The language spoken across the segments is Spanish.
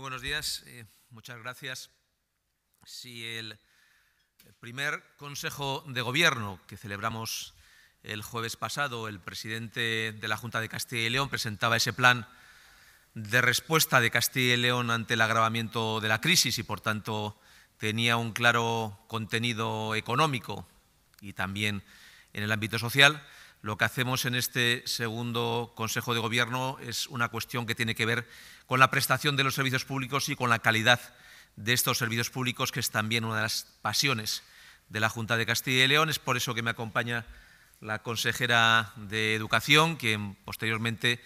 Muy buenos días, eh, muchas gracias. Si el primer Consejo de Gobierno que celebramos el jueves pasado, el presidente de la Junta de Castilla y León presentaba ese plan de respuesta de Castilla y León ante el agravamiento de la crisis y, por tanto, tenía un claro contenido económico y también en el ámbito social. Lo que hacemos en este segundo Consejo de Gobierno es una cuestión que tiene que ver con la prestación de los servicios públicos y con la calidad de estos servicios públicos, que es también una de las pasiones de la Junta de Castilla y León. Es por eso que me acompaña la consejera de Educación, quien posteriormente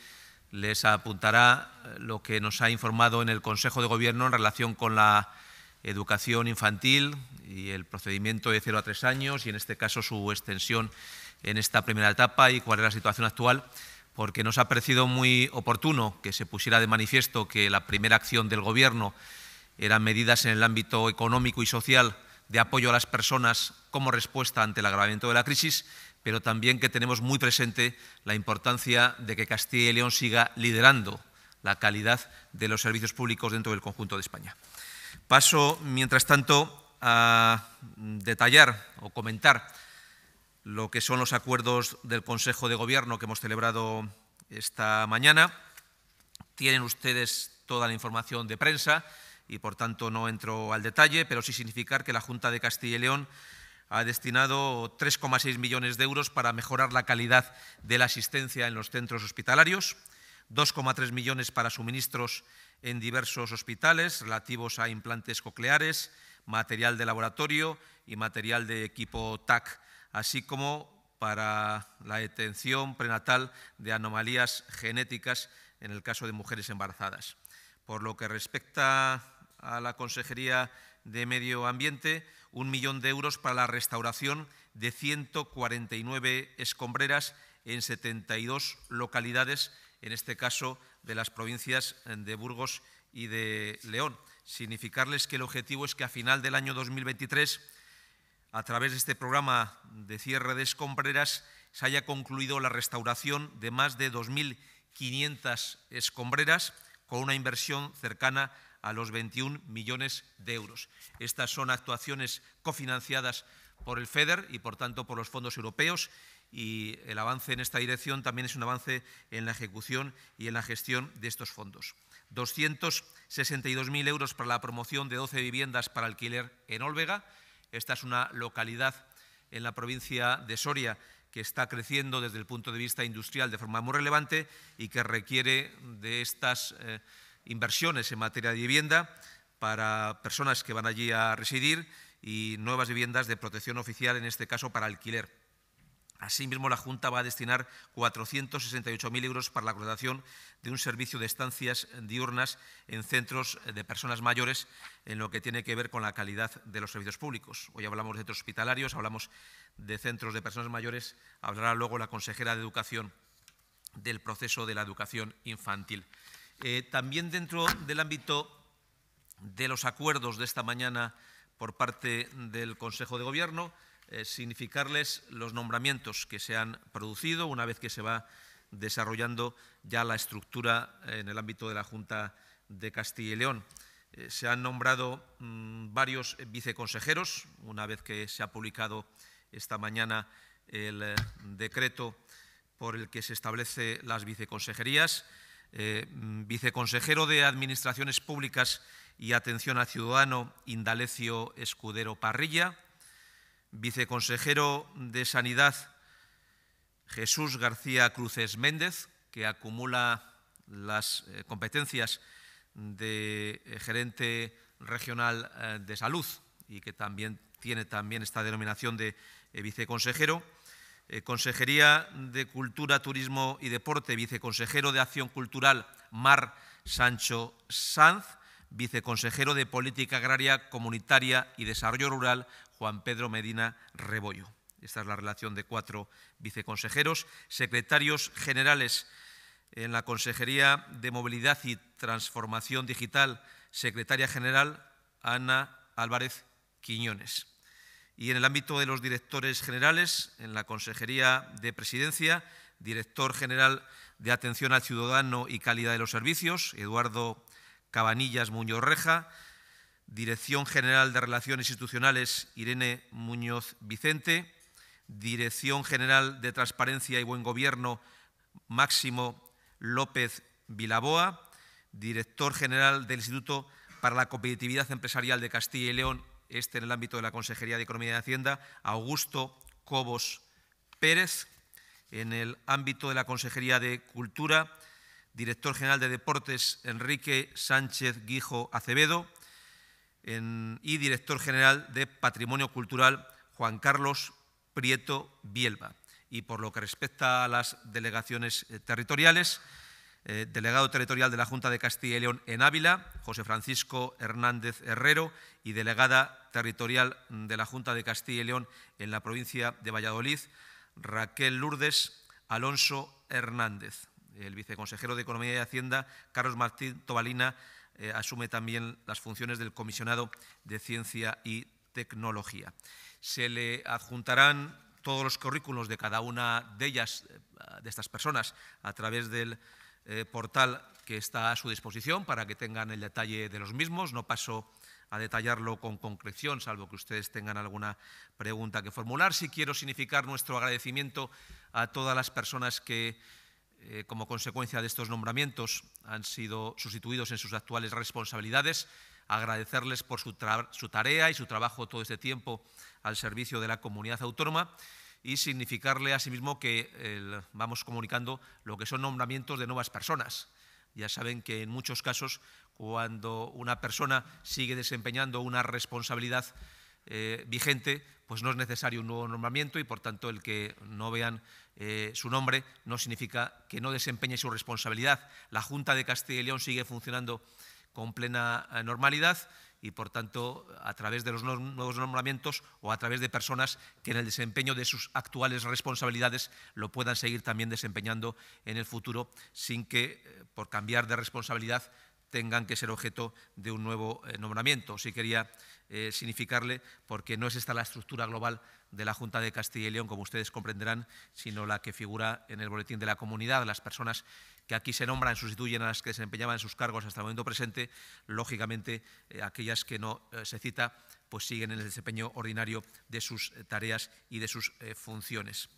les apuntará lo que nos ha informado en el Consejo de Gobierno en relación con la educación infantil y el procedimiento de 0 a tres años y, en este caso, su extensión en esta primera etapa y cuál es la situación actual, porque nos ha parecido muy oportuno que se pusiera de manifiesto que la primera acción del Gobierno eran medidas en el ámbito económico y social de apoyo a las personas como respuesta ante el agravamiento de la crisis, pero también que tenemos muy presente la importancia de que Castilla y León siga liderando la calidad de los servicios públicos dentro del conjunto de España. Paso, mientras tanto, a detallar o comentar lo que son los acuerdos del Consejo de Gobierno que hemos celebrado esta mañana. Tienen ustedes toda la información de prensa y, por tanto, no entro al detalle, pero sí significar que la Junta de Castilla y León ha destinado 3,6 millones de euros para mejorar la calidad de la asistencia en los centros hospitalarios, 2,3 millones para suministros en diversos hospitales relativos a implantes cocleares, material de laboratorio y material de equipo TAC así como para la detención prenatal de anomalías genéticas en el caso de mujeres embarazadas. Por lo que respecta a la Consejería de Medio Ambiente, un millón de euros para la restauración de 149 escombreras en 72 localidades, en este caso de las provincias de Burgos y de León. Significarles que el objetivo es que a final del año 2023 a través de este programa de cierre de escombreras se haya concluido la restauración de más de 2.500 escombreras con una inversión cercana a los 21 millones de euros. Estas son actuaciones cofinanciadas por el FEDER y, por tanto, por los fondos europeos y el avance en esta dirección también es un avance en la ejecución y en la gestión de estos fondos. 262.000 euros para la promoción de 12 viviendas para alquiler en Olvega, esta es una localidad en la provincia de Soria que está creciendo desde el punto de vista industrial de forma muy relevante y que requiere de estas eh, inversiones en materia de vivienda para personas que van allí a residir y nuevas viviendas de protección oficial, en este caso para alquiler. Asimismo, la Junta va a destinar 468.000 euros para la contratación de un servicio de estancias diurnas en centros de personas mayores en lo que tiene que ver con la calidad de los servicios públicos. Hoy hablamos de centros hospitalarios, hablamos de centros de personas mayores, hablará luego la consejera de Educación del proceso de la educación infantil. Eh, también dentro del ámbito de los acuerdos de esta mañana por parte del Consejo de Gobierno, eh, significarles los nombramientos que se han producido una vez que se va desarrollando ya la estructura eh, en el ámbito de la Junta de Castilla y León. Eh, se han nombrado mm, varios viceconsejeros, una vez que se ha publicado esta mañana el decreto por el que se establece las viceconsejerías. Mm, viceconsejero de Administraciones Públicas y Atención al Ciudadano, Indalecio Escudero Parrilla viceconsejero de Sanidad Jesús García Cruces Méndez, que acumula las eh, competencias de eh, gerente regional eh, de salud y que también tiene también esta denominación de viceconsejero. Consejería de Cultura, Turismo y Deporte, viceconsejero de Acción Cultural Mar Sancho Sanz, viceconsejero de Política Agraria Comunitaria y Desarrollo Rural Juan Pedro Medina Rebollo. Esta es la relación de cuatro viceconsejeros, secretarios generales en la Consejería de Movilidad y Transformación Digital, secretaria general Ana Álvarez Quiñones. Y en el ámbito de los directores generales, en la Consejería de Presidencia, director general de Atención al Ciudadano y Calidad de los Servicios, Eduardo Cabanillas Muñoz Reja, Dirección General de Relaciones Institucionales, Irene Muñoz Vicente. Dirección General de Transparencia y Buen Gobierno, Máximo López Vilaboa. Director General del Instituto para la Competitividad Empresarial de Castilla y León, este en el ámbito de la Consejería de Economía y Hacienda, Augusto Cobos Pérez. En el ámbito de la Consejería de Cultura, Director General de Deportes, Enrique Sánchez Guijo Acevedo y director general de Patrimonio Cultural, Juan Carlos Prieto Bielba. Y por lo que respecta a las delegaciones eh, territoriales, eh, delegado territorial de la Junta de Castilla y León en Ávila, José Francisco Hernández Herrero, y delegada territorial de la Junta de Castilla y León en la provincia de Valladolid, Raquel Lourdes Alonso Hernández, el viceconsejero de Economía y Hacienda, Carlos Martín Tobalina eh, asume también las funciones del comisionado de Ciencia y Tecnología. Se le adjuntarán todos los currículos de cada una de ellas, eh, de estas personas, a través del eh, portal que está a su disposición para que tengan el detalle de los mismos. No paso a detallarlo con concreción, salvo que ustedes tengan alguna pregunta que formular. Sí quiero significar nuestro agradecimiento a todas las personas que eh, como consecuencia de estos nombramientos, han sido sustituidos en sus actuales responsabilidades. Agradecerles por su, tarea y su trabajo todo este tiempo al servicio de la comunidad autónoma y significarle asimismo que vamos comunicando lo que son nombramientos de nuevas personas. Ya saben que en muchos casos, cuando una persona sigue desempeñando una responsabilidad, eh, vigente, pues no es necesario un nuevo nombramiento y, por tanto, el que no vean eh, su nombre no significa que no desempeñe su responsabilidad. La Junta de Castilla y León sigue funcionando con plena eh, normalidad y, por tanto, a través de los nuevos nombramientos o a través de personas que en el desempeño de sus actuales responsabilidades lo puedan seguir también desempeñando en el futuro sin que, por cambiar de responsabilidad, tengan que ser objeto de un nuevo nombramiento. Si quería eh, significarle, porque no es esta la estructura global de la Junta de Castilla y León, como ustedes comprenderán, sino la que figura en el boletín de la comunidad. Las personas que aquí se nombran sustituyen a las que desempeñaban sus cargos hasta el momento presente. Lógicamente, eh, aquellas que no eh, se cita, pues siguen en el desempeño ordinario de sus tareas y de sus funciones.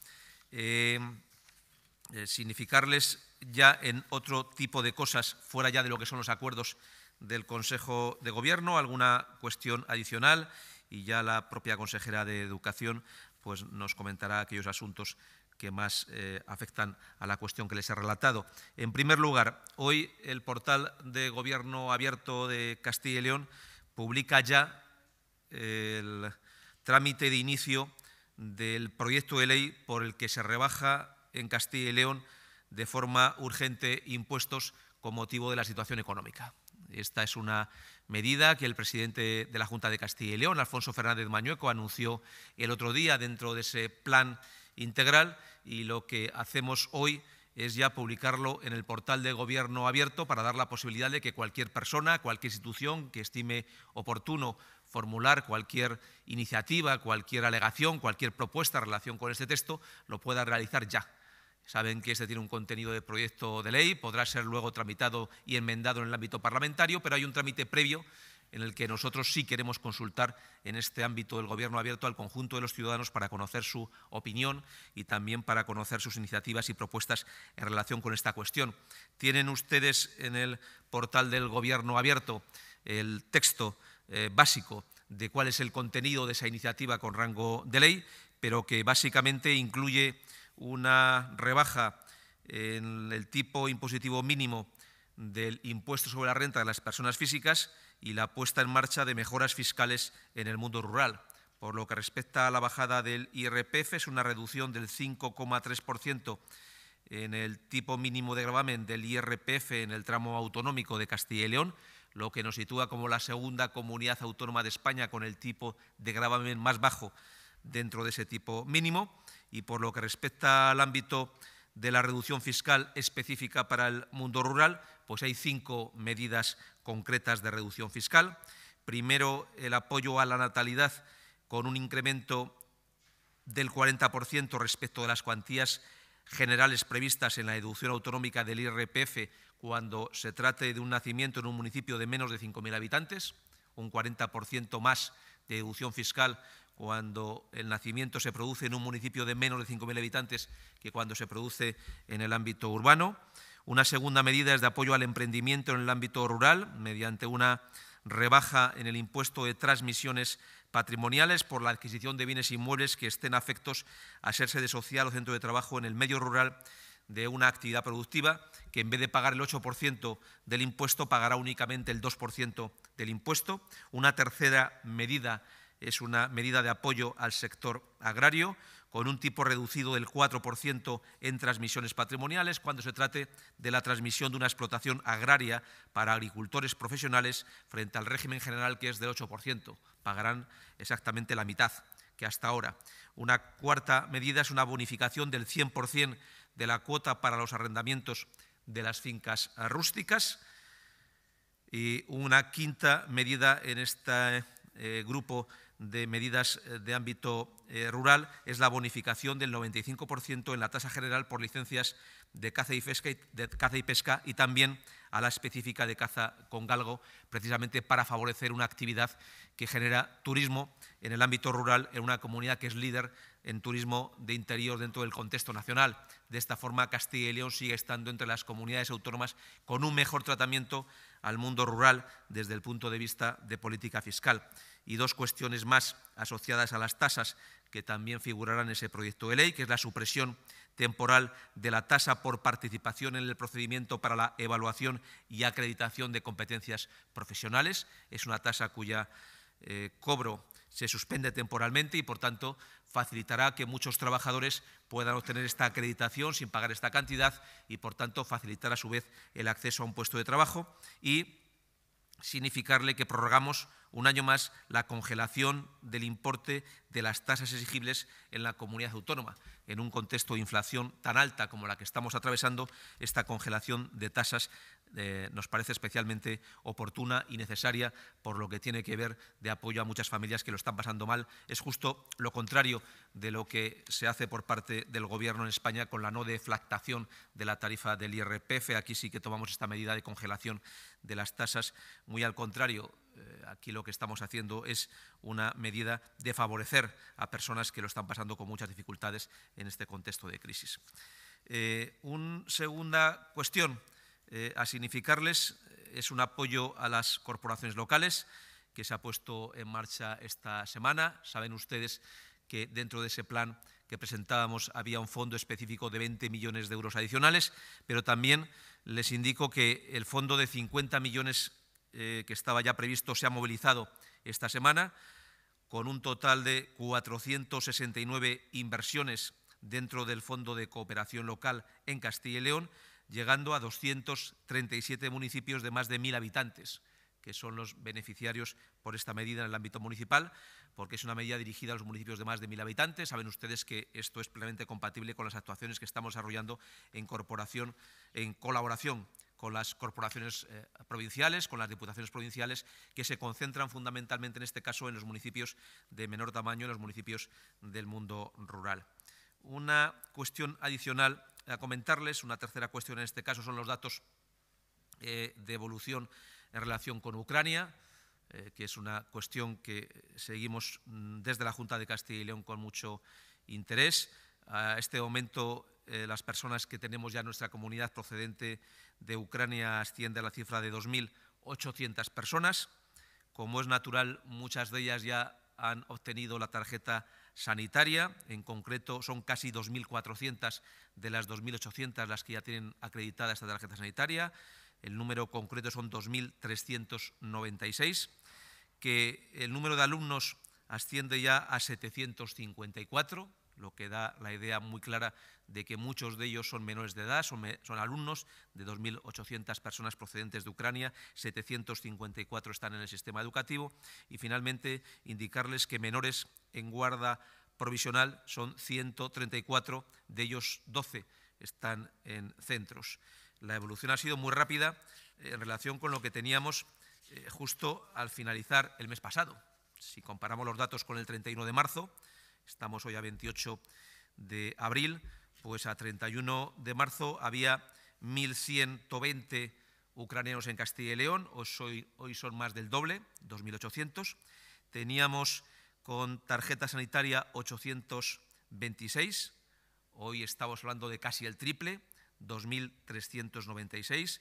significarles ya en otro tipo de cosas, fuera ya de lo que son los acuerdos del Consejo de Gobierno, alguna cuestión adicional y ya la propia consejera de Educación pues, nos comentará aquellos asuntos que más eh, afectan a la cuestión que les he relatado. En primer lugar, hoy el portal de Gobierno Abierto de Castilla y León publica ya eh, el trámite de inicio del proyecto de ley por el que se rebaja en Castilla y León de forma urgente impuestos con motivo de la situación económica. Esta es una medida que el presidente de la Junta de Castilla y León, Alfonso Fernández Mañueco, anunció el otro día dentro de ese plan integral y lo que hacemos hoy es ya publicarlo en el portal de Gobierno abierto para dar la posibilidad de que cualquier persona, cualquier institución que estime oportuno formular cualquier iniciativa, cualquier alegación, cualquier propuesta en relación con este texto, lo pueda realizar ya. Saben que este tiene un contenido de proyecto de ley, podrá ser luego tramitado y enmendado en el ámbito parlamentario, pero hay un trámite previo en el que nosotros sí queremos consultar en este ámbito del Gobierno abierto al conjunto de los ciudadanos para conocer su opinión y también para conocer sus iniciativas y propuestas en relación con esta cuestión. Tienen ustedes en el portal del Gobierno abierto el texto eh, básico de cuál es el contenido de esa iniciativa con rango de ley, pero que básicamente incluye una rebaja en el tipo impositivo mínimo del impuesto sobre la renta de las personas físicas y la puesta en marcha de mejoras fiscales en el mundo rural. Por lo que respecta a la bajada del IRPF, es una reducción del 5,3% en el tipo mínimo de gravamen del IRPF en el tramo autonómico de Castilla y León, lo que nos sitúa como la segunda comunidad autónoma de España con el tipo de gravamen más bajo dentro de ese tipo mínimo y por lo que respecta al ámbito de la reducción fiscal específica para el mundo rural, pues hay cinco medidas concretas de reducción fiscal. Primero, el apoyo a la natalidad con un incremento del 40% respecto de las cuantías generales previstas en la deducción autonómica del IRPF cuando se trate de un nacimiento en un municipio de menos de 5.000 habitantes, un 40% más de deducción fiscal cuando el nacimiento se produce en un municipio de menos de 5.000 habitantes que cuando se produce en el ámbito urbano. Una segunda medida es de apoyo al emprendimiento en el ámbito rural mediante una rebaja en el impuesto de transmisiones patrimoniales por la adquisición de bienes inmuebles que estén afectos a ser sede social o centro de trabajo en el medio rural de una actividad productiva que en vez de pagar el 8% del impuesto pagará únicamente el 2% del impuesto. Una tercera medida es una medida de apoyo al sector agrario con un tipo reducido del 4% en transmisiones patrimoniales cuando se trate de la transmisión de una explotación agraria para agricultores profesionales frente al régimen general que es del 8%. Pagarán exactamente la mitad que hasta ahora. Una cuarta medida es una bonificación del 100% de la cuota para los arrendamientos de las fincas rústicas. Y una quinta medida en este eh, grupo de medidas eh, de ámbito eh, rural es la bonificación del 95% en la tasa general por licencias de caza y pesca y también a la específica de caza con galgo, precisamente para favorecer una actividad que genera turismo en el ámbito rural, en una comunidad que es líder en turismo de interior dentro del contexto nacional. De esta forma, Castilla y León sigue estando entre las comunidades autónomas con un mejor tratamiento al mundo rural desde el punto de vista de política fiscal y dos cuestiones más asociadas a las tasas que también figurarán en ese proyecto de ley, que es la supresión temporal de la tasa por participación en el procedimiento para la evaluación y acreditación de competencias profesionales. Es una tasa cuya eh, cobro se suspende temporalmente y, por tanto, facilitará que muchos trabajadores puedan obtener esta acreditación sin pagar esta cantidad y, por tanto, facilitar a su vez el acceso a un puesto de trabajo y significarle que prorrogamos un año más la congelación del importe de las tasas exigibles en la comunidad autónoma. En un contexto de inflación tan alta como la que estamos atravesando, esta congelación de tasas eh, nos parece especialmente oportuna y necesaria por lo que tiene que ver de apoyo a muchas familias que lo están pasando mal. Es justo lo contrario de lo que se hace por parte del Gobierno en España con la no deflactación de la tarifa del IRPF. Aquí sí que tomamos esta medida de congelación de las tasas. Muy al contrario, eh, aquí lo que estamos haciendo es una medida de favorecer a personas que lo están pasando con muchas dificultades en este contexto de crisis. Eh, una segunda cuestión eh, a significarles es un apoyo a las corporaciones locales que se ha puesto en marcha esta semana. Saben ustedes que dentro de ese plan que presentábamos había un fondo específico de 20 millones de euros adicionales, pero también les indico que el fondo de 50 millones eh, que estaba ya previsto se ha movilizado esta semana, con un total de 469 inversiones dentro del Fondo de Cooperación Local en Castilla y León, llegando a 237 municipios de más de 1.000 habitantes, que son los beneficiarios por esta medida en el ámbito municipal, porque es una medida dirigida a los municipios de más de 1.000 habitantes. Saben ustedes que esto es plenamente compatible con las actuaciones que estamos desarrollando en, corporación, en colaboración con las corporaciones eh, provinciales, con las diputaciones provinciales, que se concentran fundamentalmente en este caso en los municipios de menor tamaño, en los municipios del mundo rural. Una cuestión adicional a comentarles, una tercera cuestión en este caso, son los datos eh, de evolución en relación con Ucrania, eh, que es una cuestión que seguimos mm, desde la Junta de Castilla y León con mucho interés. A este momento, las personas que tenemos ya en nuestra comunidad procedente de Ucrania asciende a la cifra de 2.800 personas. Como es natural, muchas de ellas ya han obtenido la tarjeta sanitaria. En concreto, son casi 2.400 de las 2.800 las que ya tienen acreditada esta tarjeta sanitaria. El número concreto son 2.396, que el número de alumnos asciende ya a 754, lo que da la idea muy clara de que muchos de ellos son menores de edad, son, alumnos de 2.800 personas procedentes de Ucrania, 754 están en el sistema educativo y finalmente indicarles que menores en guarda provisional son 134, de ellos 12 están en centros. La evolución ha sido muy rápida eh, en relación con lo que teníamos eh, justo al finalizar el mes pasado. Si comparamos los datos con el 31 de marzo, estamos hoy a 28 de abril, pues a 31 de marzo había 1.120 ucranianos en Castilla y León, hoy, son más del doble, 2.800. Teníamos con tarjeta sanitaria 826, hoy estamos hablando de casi el triple, 2.396.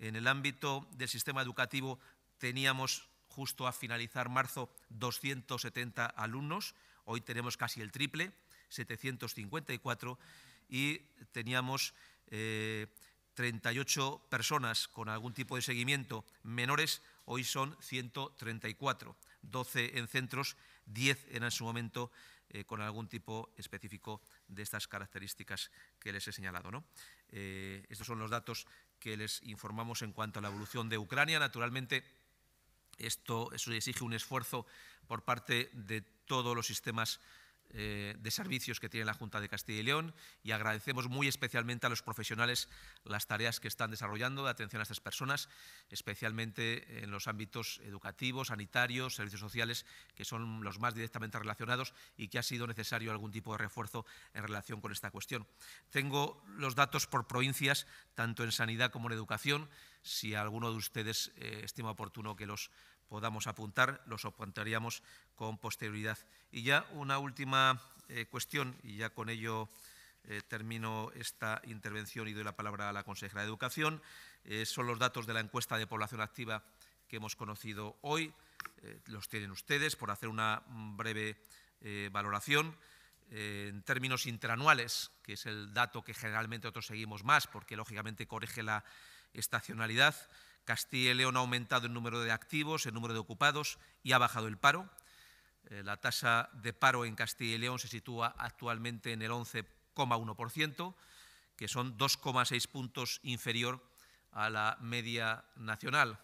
En el ámbito del sistema educativo teníamos justo a finalizar marzo 270 alumnos, Hoy tenemos casi el triple, 754, y teníamos 38 eh, personas con algún tipo de seguimiento menores, hoy son 134, 12 en centros, 10 en su momento eh, con algún tipo específico de estas características que les he señalado. ¿no? Eh, estos son los datos que les informamos en cuanto a la evolución de Ucrania. Naturalmente, esto eso exige un esfuerzo por parte de todos los sistemas eh, de servicios que tiene la Junta de Castilla y León y agradecemos muy especialmente a los profesionales las tareas que están desarrollando de atención a estas personas, especialmente en los ámbitos educativos, sanitarios, servicios sociales, que son los más directamente relacionados y que ha sido necesario algún tipo de refuerzo en relación con esta cuestión. Tengo los datos por provincias, tanto en sanidad como en educación, si alguno de ustedes eh, estima oportuno que los podamos apuntar, los apuntaríamos con posterioridad. Y ya una última eh, cuestión, y ya con ello eh, termino esta intervención y doy la palabra a la consejera de Educación, eh, son los datos de la encuesta de población activa que hemos conocido hoy. los tienen ustedes por hacer una breve valoración. en términos intranuales, que es el dato que generalmente nosotros seguimos más, porque lógicamente corrige la estacionalidad, Castilla y León ha aumentado el número de activos, el número de ocupados y ha bajado el paro. Eh, la tasa de paro en Castilla y León se sitúa actualmente en el 11,1%, que son 2,6 puntos inferior a la media nacional,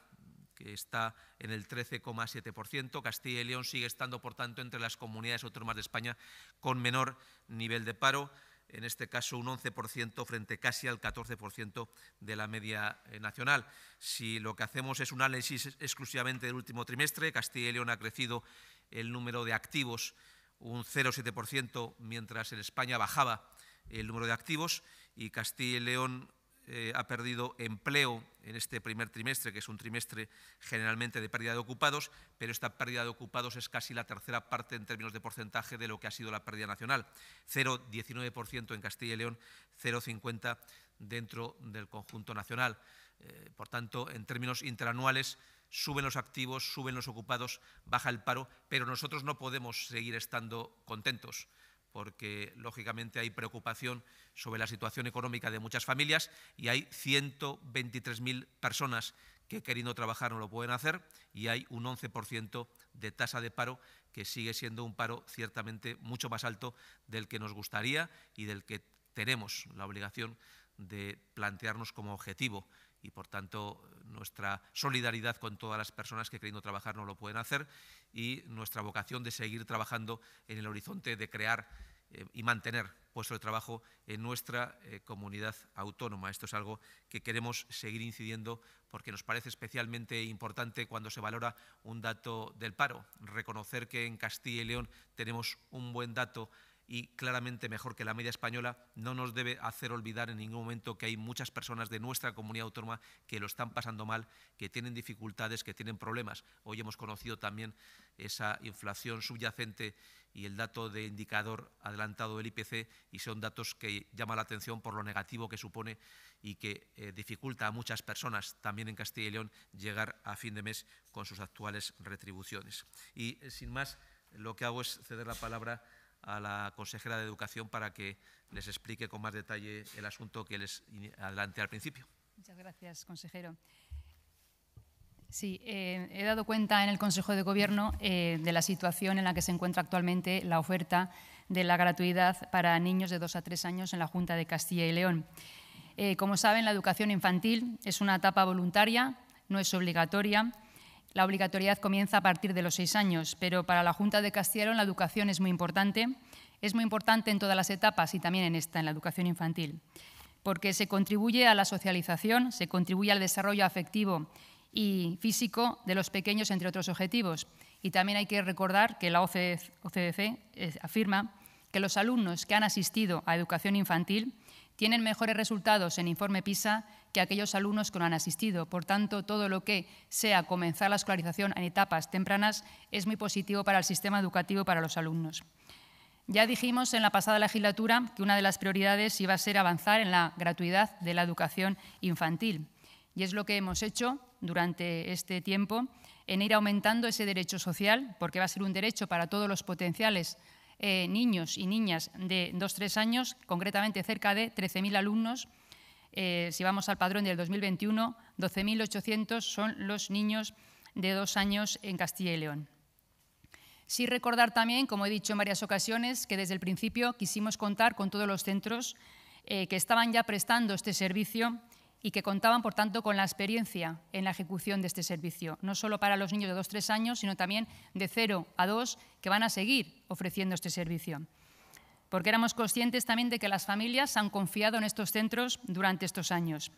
que está en el 13,7%. Castilla y León sigue estando, por tanto, entre las comunidades autónomas de España con menor nivel de paro en este caso un 11% frente casi al 14% de la media eh, nacional. Si lo que hacemos es un análisis exclusivamente del último trimestre, Castilla y León ha crecido el número de activos un 0,7%, mientras en España bajaba el número de activos y Castilla y León eh, ha perdido empleo en este primer trimestre, que es un trimestre generalmente de pérdida de ocupados, pero esta pérdida de ocupados es casi la tercera parte en términos de porcentaje de lo que ha sido la pérdida nacional. 0,19% en Castilla y León, 0,50% dentro del conjunto nacional. Eh, por tanto, en términos interanuales, suben los activos, suben los ocupados, baja el paro, pero nosotros no podemos seguir estando contentos porque lógicamente hay preocupación sobre la situación económica de muchas familias y hay 123.000 personas que queriendo trabajar no lo pueden hacer y hay un 11% de tasa de paro que sigue siendo un paro ciertamente mucho más alto del que nos gustaría y del que tenemos la obligación de plantearnos como objetivo y por tanto nuestra solidaridad con todas las personas que queriendo trabajar no lo pueden hacer y nuestra vocación de seguir trabajando en el horizonte de crear eh, y mantener puestos de trabajo en nuestra eh, comunidad autónoma. Esto es algo que queremos seguir incidiendo porque nos parece especialmente importante cuando se valora un dato del paro, reconocer que en Castilla y León tenemos un buen dato y claramente mejor que la media española, no nos debe hacer olvidar en ningún momento que hay muchas personas de nuestra comunidad autónoma que lo están pasando mal, que tienen dificultades, que tienen problemas. Hoy hemos conocido también esa inflación subyacente y el dato de indicador adelantado del IPC y son datos que llaman la atención por lo negativo que supone y que eh, dificulta a muchas personas, también en Castilla y León, llegar a fin de mes con sus actuales retribuciones. Y eh, sin más, lo que hago es ceder la palabra a la consejera de Educación para que les explique con más detalle el asunto que les adelanté al principio. Muchas gracias, consejero. Sí, eh, he dado cuenta en el Consejo de Gobierno eh, de la situación en la que se encuentra actualmente la oferta de la gratuidad para niños de dos a tres años en la Junta de Castilla y León. Eh, como saben, la educación infantil es una etapa voluntaria, no es obligatoria la obligatoriedad comienza a partir de los seis años, pero para la Junta de Castilla la educación es muy importante. Es muy importante en todas las etapas y también en esta, en la educación infantil, porque se contribuye a la socialización, se contribuye al desarrollo afectivo y físico de los pequeños, entre otros objetivos. Y también hay que recordar que la OCDE e eh, afirma que los alumnos que han asistido a educación infantil tienen mejores resultados en informe PISA que aquellos alumnos que no han asistido. Por tanto, todo lo que sea comenzar la escolarización en etapas tempranas es muy positivo para el sistema educativo y para los alumnos. Ya dijimos en la pasada legislatura que una de las prioridades iba a ser avanzar en la gratuidad de la educación infantil. Y es lo que hemos hecho durante este tiempo en ir aumentando ese derecho social, porque va a ser un derecho para todos los potenciales eh, niños y niñas de 2 tres años, concretamente cerca de 13.000 alumnos. Eh, si vamos al padrón del 2021, 12.800 son los niños de dos años en Castilla y León. Sí recordar también, como he dicho en varias ocasiones, que desde el principio quisimos contar con todos los centros eh, que estaban ya prestando este servicio y que contaban, por tanto, con la experiencia en la ejecución de este servicio, no solo para los niños de 2-3 años, sino también de 0 a 2, que van a seguir ofreciendo este servicio. Porque éramos conscientes también de que las familias han confiado en estos centros durante estos años.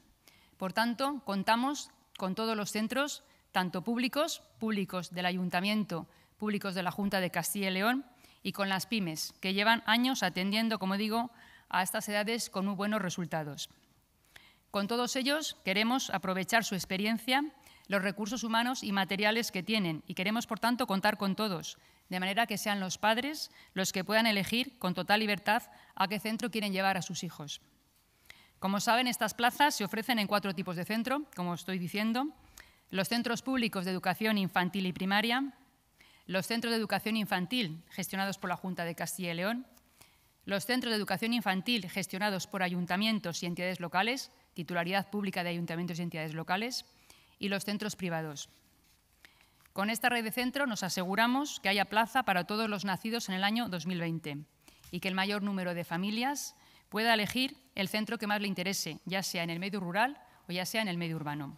Por tanto, contamos con todos los centros, tanto públicos, públicos del Ayuntamiento, públicos de la Junta de Castilla y León, y con las pymes, que llevan años atendiendo, como digo, a estas edades con muy buenos resultados. Con todos ellos queremos aprovechar su experiencia, los recursos humanos y materiales que tienen y queremos, por tanto, contar con todos, de manera que sean los padres los que puedan elegir con total libertad a qué centro quieren llevar a sus hijos. Como saben, estas plazas se ofrecen en cuatro tipos de centro, como estoy diciendo, los centros públicos de educación infantil y primaria, los centros de educación infantil gestionados por la Junta de Castilla y León, los centros de educación infantil gestionados por ayuntamientos y entidades locales, titularidad pública de ayuntamientos y entidades locales, y los centros privados. Con esta red de centro nos aseguramos que haya plaza para todos los nacidos en el año 2020 y que el mayor número de familias pueda elegir el centro que más le interese, ya sea en el medio rural o ya sea en el medio urbano.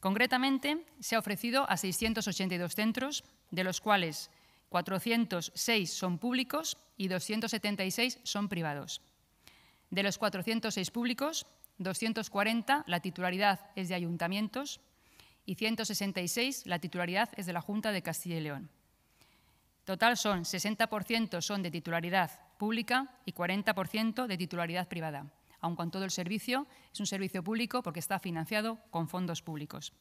Concretamente, se ha ofrecido a 682 centros, de los cuales 406 son públicos y 276 son privados. De los 406 públicos, 240 la titularidad es de ayuntamientos y 166 la titularidad es de la Junta de Castilla y León. Total son 60% son de titularidad pública y 40% de titularidad privada, aun con todo el servicio es un servicio público porque está financiado con fondos públicos.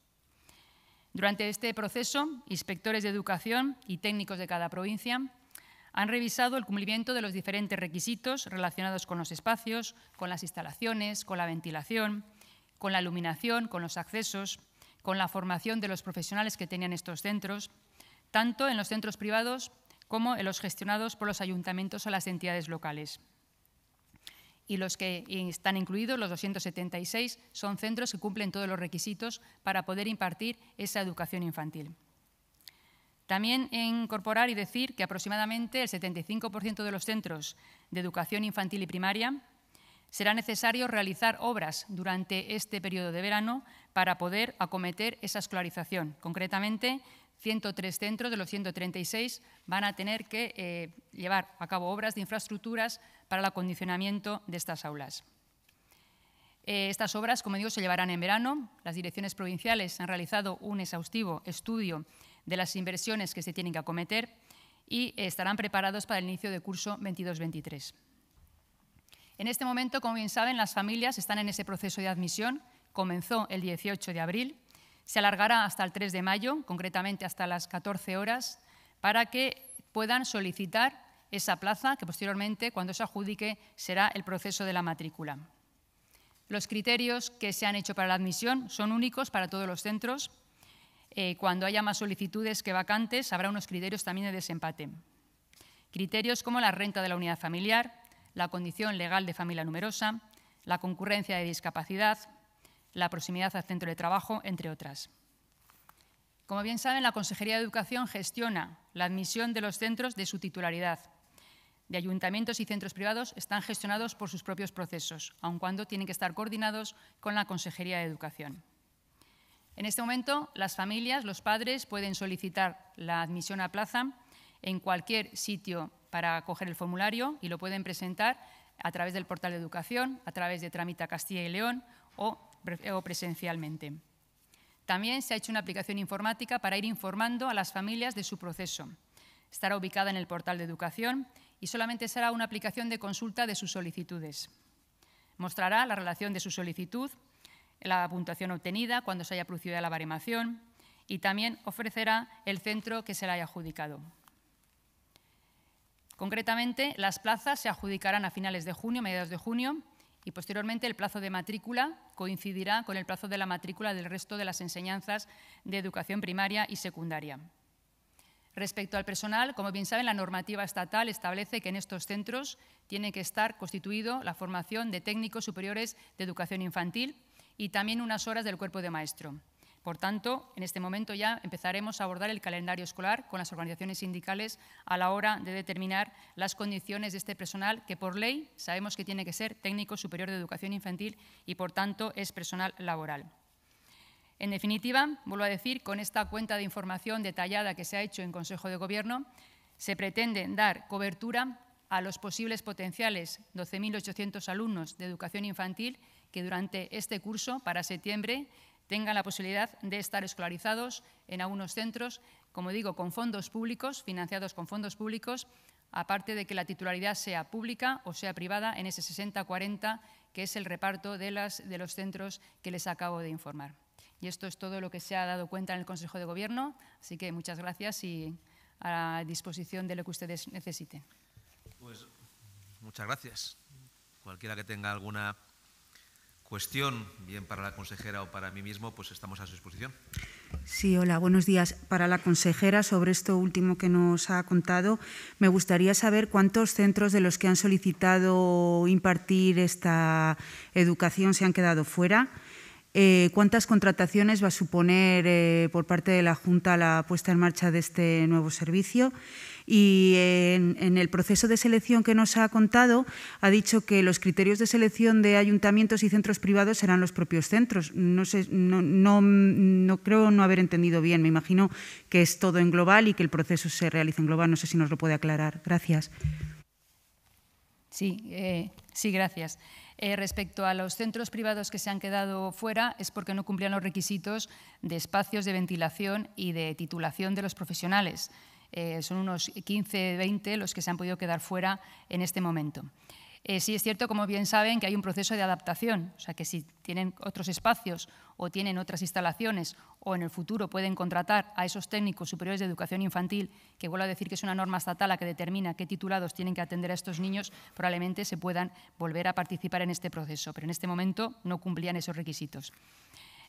Durante este proceso, inspectores de educación y técnicos de cada provincia han revisado el cumplimiento de los diferentes requisitos relacionados con los espacios, con las instalaciones, con la ventilación, con la iluminación, con los accesos, con la formación de los profesionales que tenían estos centros, tanto en los centros privados como en los gestionados por los ayuntamientos o las entidades locales. Y los que están incluidos, los 276, son centros que cumplen todos los requisitos para poder impartir esa educación infantil. También incorporar y decir que aproximadamente el 75% de los centros de educación infantil y primaria será necesario realizar obras durante este periodo de verano para poder acometer esa escolarización. Concretamente, 103 centros de los 136 van a tener que eh, llevar a cabo obras de infraestructuras para el acondicionamiento de estas aulas. Eh, estas obras, como digo, se llevarán en verano. Las direcciones provinciales han realizado un exhaustivo estudio de las inversiones que se tienen que acometer y estarán preparados para el inicio de curso 22-23. En este momento, como bien saben, las familias están en ese proceso de admisión. Comenzó el 18 de abril, se alargará hasta el 3 de mayo, concretamente hasta las 14 horas, para que puedan solicitar esa plaza que posteriormente, cuando se adjudique, será el proceso de la matrícula. Los criterios que se han hecho para la admisión son únicos para todos los centros eh, cuando haya más solicitudes que vacantes, habrá unos criterios también de desempate. Criterios como la renta de la unidad familiar, la condición legal de familia numerosa, la concurrencia de discapacidad, la proximidad al centro de trabajo, entre otras. Como bien saben, la Consejería de Educación gestiona la admisión de los centros de su titularidad. De ayuntamientos y centros privados están gestionados por sus propios procesos, aun cuando tienen que estar coordinados con la Consejería de Educación. En este momento, las familias, los padres, pueden solicitar la admisión a plaza en cualquier sitio para coger el formulario y lo pueden presentar a través del portal de educación, a través de Tramita Castilla y León o, o presencialmente. También se ha hecho una aplicación informática para ir informando a las familias de su proceso. Estará ubicada en el portal de educación y solamente será una aplicación de consulta de sus solicitudes. Mostrará la relación de su solicitud la puntuación obtenida, cuando se haya producido la baremación y también ofrecerá el centro que se la haya adjudicado. Concretamente, las plazas se adjudicarán a finales de junio, mediados de junio, y posteriormente el plazo de matrícula coincidirá con el plazo de la matrícula del resto de las enseñanzas de educación primaria y secundaria. Respecto al personal, como bien saben, la normativa estatal establece que en estos centros tiene que estar constituido la formación de técnicos superiores de educación infantil, y también unas horas del cuerpo de maestro. Por tanto, en este momento ya empezaremos a abordar el calendario escolar con las organizaciones sindicales a la hora de determinar las condiciones de este personal que por ley sabemos que tiene que ser técnico superior de educación infantil y por tanto es personal laboral. En definitiva, vuelvo a decir, con esta cuenta de información detallada que se ha hecho en Consejo de Gobierno, se pretende dar cobertura a los posibles potenciales 12.800 alumnos de educación infantil que durante este curso, para septiembre, tengan la posibilidad de estar escolarizados en algunos centros, como digo, con fondos públicos, financiados con fondos públicos, aparte de que la titularidad sea pública o sea privada en ese 60-40, que es el reparto de, las, de los centros que les acabo de informar. Y esto es todo lo que se ha dado cuenta en el Consejo de Gobierno, así que muchas gracias y a disposición de lo que ustedes necesiten. Pues muchas gracias. Cualquiera que tenga alguna cuestión, bien para la consejera o para mí mismo, pues estamos a su disposición. Sí, hola, buenos días. Para la consejera, sobre esto último que nos ha contado, me gustaría saber cuántos centros de los que han solicitado impartir esta educación se han quedado fuera. Eh, ¿Cuántas contrataciones va a suponer eh, por parte de la Junta la puesta en marcha de este nuevo servicio? y en, el proceso de selección que nos ha contado ha dicho que los criterios de selección de ayuntamientos y centros privados serán los propios centros. No, sé, no, creo no haber entendido bien. Me imagino que es todo en global y que el proceso se realiza en global. No sé si nos lo puede aclarar. Gracias. Sí, eh, gracias. Eh, respecto a los centros privados que se han quedado fuera es porque no cumplían los requisitos de espacios de ventilación y de titulación de los profesionales. Eh, son unos 15, 20 los que se han podido quedar fuera en este momento. Eh, sí es cierto, como bien saben, que hay un proceso de adaptación, o sea que si tienen otros espacios o tienen otras instalaciones o en el futuro pueden contratar a esos técnicos superiores de educación infantil, que vuelvo a decir que es una norma estatal la que determina qué titulados tienen que atender a estos niños, probablemente se puedan volver a participar en este proceso, pero en este momento no cumplían esos requisitos.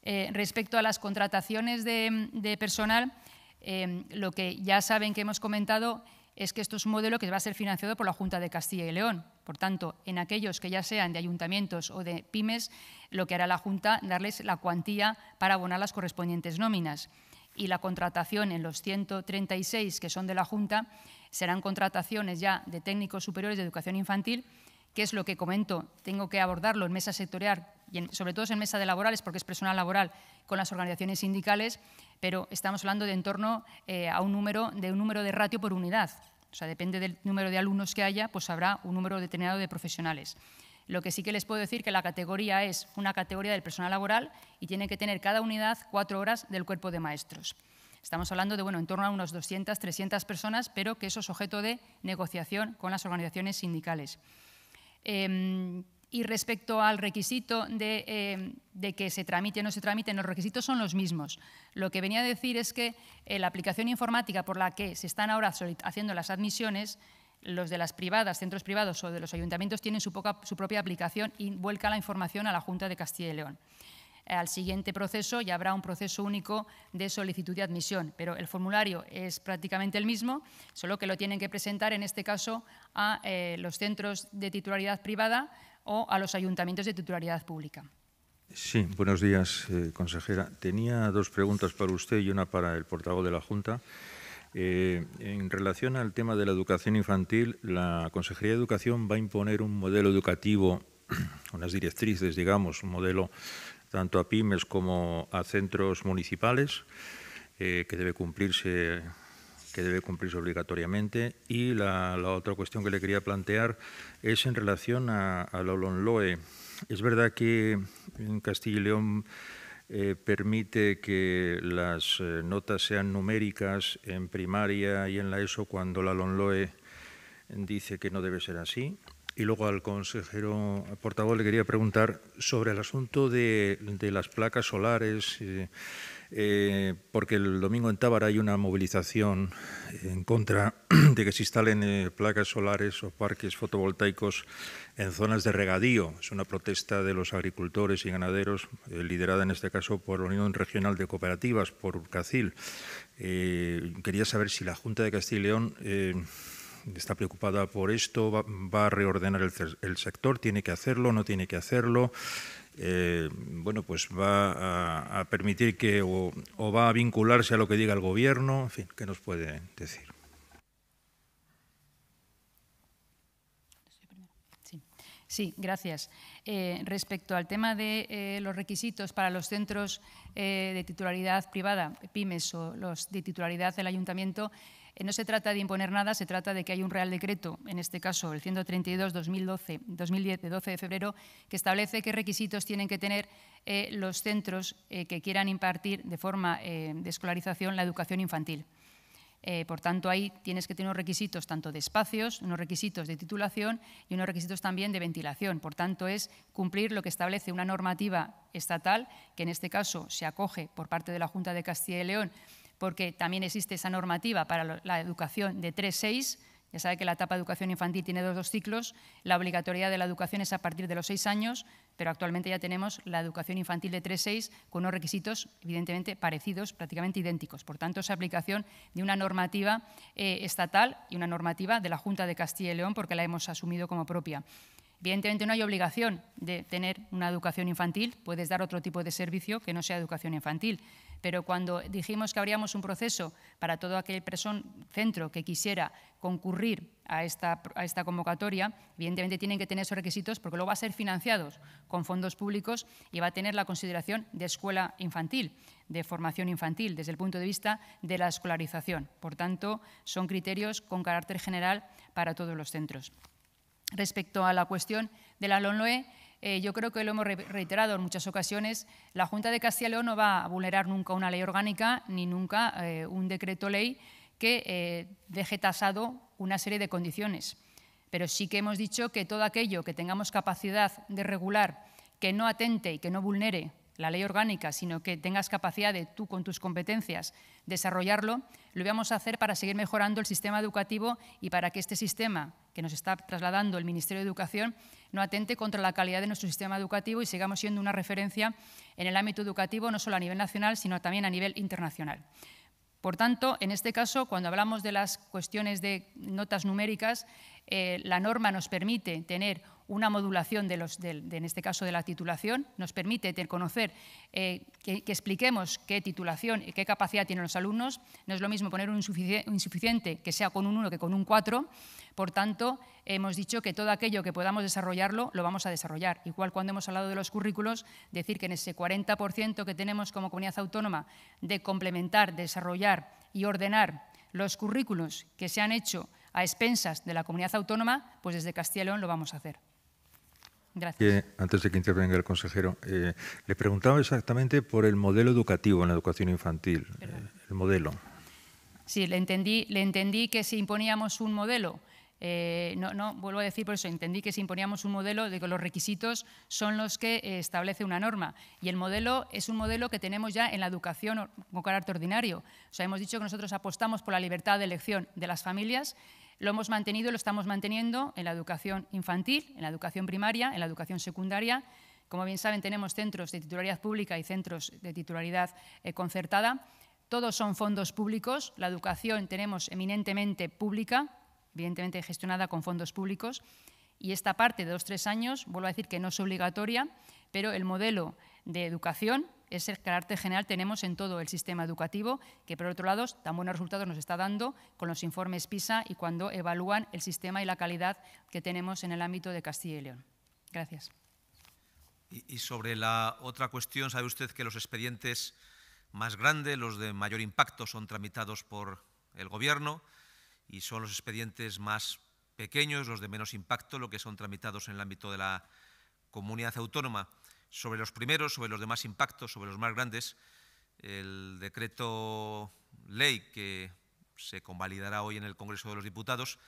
Eh, respecto a las contrataciones de personal, Em, lo que ya saben que hemos comentado es que esto es un modelo que va a ser financiado por la Junta de Castilla y León. Por tanto, en aquellos que ya sean de ayuntamientos o de pymes, lo que hará la Junta es darles la cuantía para abonar las correspondientes nóminas. Y la contratación en los 136 que son de la Junta serán contrataciones ya de técnicos superiores de educación infantil, que es lo que comento, tengo que abordarlo en mesa sectorial y sobre todo en mesa de laborales, porque es personal laboral con las organizaciones sindicales, pero estamos hablando de en torno eh, a un número, de un número de ratio por unidad. O sea, depende del número de alumnos que haya, pues habrá un número determinado de profesionales. Lo que sí que les puedo decir que la categoría es una categoría del personal laboral y tiene que tener cada unidad cuatro horas del cuerpo de maestros. Estamos hablando de, bueno, en torno a unos 200, 300 personas, pero que eso es objeto de negociación con las organizaciones sindicales. Em, y respecto al requisito eh, de, que se tramite o no se tramite, los requisitos son los mismos. Lo que venía a decir es que eh, la aplicación informática por la que se están ahora haciendo las admisiones, los de las privadas, centros privados o de los ayuntamientos tienen su, propia aplicación y vuelca la información a la Junta de Castilla y León. Eh, al siguiente proceso ya habrá un proceso único de solicitud de admisión, pero el formulario es prácticamente el mismo, solo que lo tienen que presentar en este caso a los centros de titularidad privada o a los ayuntamientos de titularidad pública. Sí, buenos días, eh, consejera. Tenía dos preguntas para usted y una para el portavoz de la Junta. Eh, en relación al tema de la educación infantil, la Consejería de Educación va a imponer un modelo educativo, unas directrices, digamos, un modelo tanto a pymes como a centros municipales, eh, que debe cumplirse que debe cumplirse obligatoriamente. Y la, otra cuestión que le quería plantear es en relación a, a la lonloe Es verdad que en Castilla y León eh, permite que las eh, notas sean numéricas en primaria y en la ESO cuando la LONLOE dice que no debe ser así. Y luego al consejero portavoz le quería preguntar sobre el asunto de, de las placas solares. Eh, eh, porque el domingo en Tábara hay una movilización en contra de que se instalen eh, placas solares o parques fotovoltaicos en zonas de regadío. Es una protesta de los agricultores y ganaderos, eh, liderada en este caso por la Unión Regional de Cooperativas, por CACIL. quería saber si la Junta de Castilla y León está preocupada por esto, va, a reordenar el, sector, tiene que hacerlo, no tiene que hacerlo. Eh, bueno, pues va a, permitir que o, va a vincularse a lo que diga el gobierno, en fin, ¿qué nos puede decir? Sí, gracias. Eh, respecto al tema de eh, los requisitos para los centros de titularidad privada, pymes o los de titularidad del ayuntamiento, eh, no se trata de imponer nada, se trata de que hay un Real Decreto, en este caso el 132 2012 de 12 de febrero, que establece qué requisitos tienen que tener eh, los centros eh, que quieran impartir de forma de escolarización la educación infantil. por tanto, ahí tienes que tener unos requisitos tanto de espacios, unos requisitos de titulación y unos requisitos también de ventilación. Por tanto, es cumplir lo que establece una normativa estatal, que en este caso se acoge por parte de la Junta de Castilla y León porque también existe esa normativa para la educación de 3-6, ya sabe que la etapa de educación infantil tiene dos, ciclos, la obligatoriedad de la educación es a partir de los seis años, pero actualmente ya tenemos la educación infantil de 3-6 con unos requisitos evidentemente parecidos, prácticamente idénticos. Por tanto, es aplicación de una normativa eh, estatal y una normativa de la Junta de Castilla y León, porque la hemos asumido como propia. Evidentemente no hay obligación de tener una educación infantil, puedes dar otro tipo de servicio que no sea educación infantil. Pero cuando dijimos que habríamos un proceso para todo aquel centro que quisiera concurrir a esta, esta, convocatoria, evidentemente tienen que tener esos requisitos porque luego va a ser financiados con fondos públicos y va a tener la consideración de escuela infantil, de formación infantil, desde el punto de vista de la escolarización. Por tanto, son criterios con carácter general para todos los centros. Respecto a la cuestión de la LONLOE, eh, yo creo que lo hemos reiterado en muchas ocasiones, la Junta de Castilla y León no va a vulnerar nunca una ley orgánica ni nunca eh, un decreto ley que eh, deje tasado una serie de condiciones. Pero sí que hemos dicho que todo aquello que tengamos capacidad de regular, que no atente y que no vulnere la ley orgánica, sino que tengas capacidad de tú con tus competencias desarrollarlo, lo vamos a hacer para seguir mejorando el sistema educativo y para que este sistema que nos está trasladando el Ministerio de Educación no atente contra la calidad de nuestro sistema educativo y sigamos siendo una referencia en el ámbito educativo, no solo a nivel nacional, sino también a nivel internacional. Por tanto, en este caso, cuando hablamos de las cuestiones de notas numéricas, eh, la norma nos permite tener una modulación, de los, en este caso de la titulación, nos permite conocer, eh, que, expliquemos qué titulación y qué capacidad tienen los alumnos. No es lo mismo poner un insuficiente que sea con un 1 que con un 4. Por tanto, hemos dicho que todo aquello que podamos desarrollarlo, lo vamos a desarrollar. Igual cuando hemos hablado de los currículos, decir que en ese 40% que tenemos como comunidad autónoma de complementar, desarrollar y ordenar los currículos que se han hecho a expensas de la comunidad autónoma, pues desde Castellón lo vamos a hacer antes de que intervenga el consejero, eh, le preguntaba exactamente por el modelo educativo en la educación infantil, eh, el modelo. Sí, le entendí, le entendí que si imponíamos un modelo eh, no, vuelvo a decir por eso, entendí que si imponíamos un modelo de que los requisitos son los que eh, establece una norma. Y el modelo es un modelo que tenemos ya en la educación con carácter ordinario. O sea, hemos dicho que nosotros apostamos por la libertad de elección de las familias. Lo hemos mantenido, y lo estamos manteniendo en la educación infantil, en la educación primaria, en la educación secundaria. Como bien saben, tenemos centros de titularidad pública y centros de titularidad eh, concertada. Todos son fondos públicos. La educación tenemos eminentemente pública, evidentemente gestionada con fondos públicos. Y esta parte de o tres años, vuelvo a decir que no es obligatoria, pero el modelo de educación es el carácter general tenemos en todo el sistema educativo, que por otro lado tan buenos resultados nos está dando con los informes PISA y cuando evalúan el sistema y la calidad que tenemos en el ámbito de Castilla y León. Gracias. y sobre la otra cuestión, sabe usted que los expedientes más grandes, los de mayor impacto, son tramitados por el Gobierno y son los expedientes más pequeños, los de menos impacto, los que son tramitados en el ámbito de la comunidad autónoma. Sobre los primeros, sobre los de más impacto, sobre los más grandes, el decreto ley que se convalidará hoy en el Congreso de los Diputados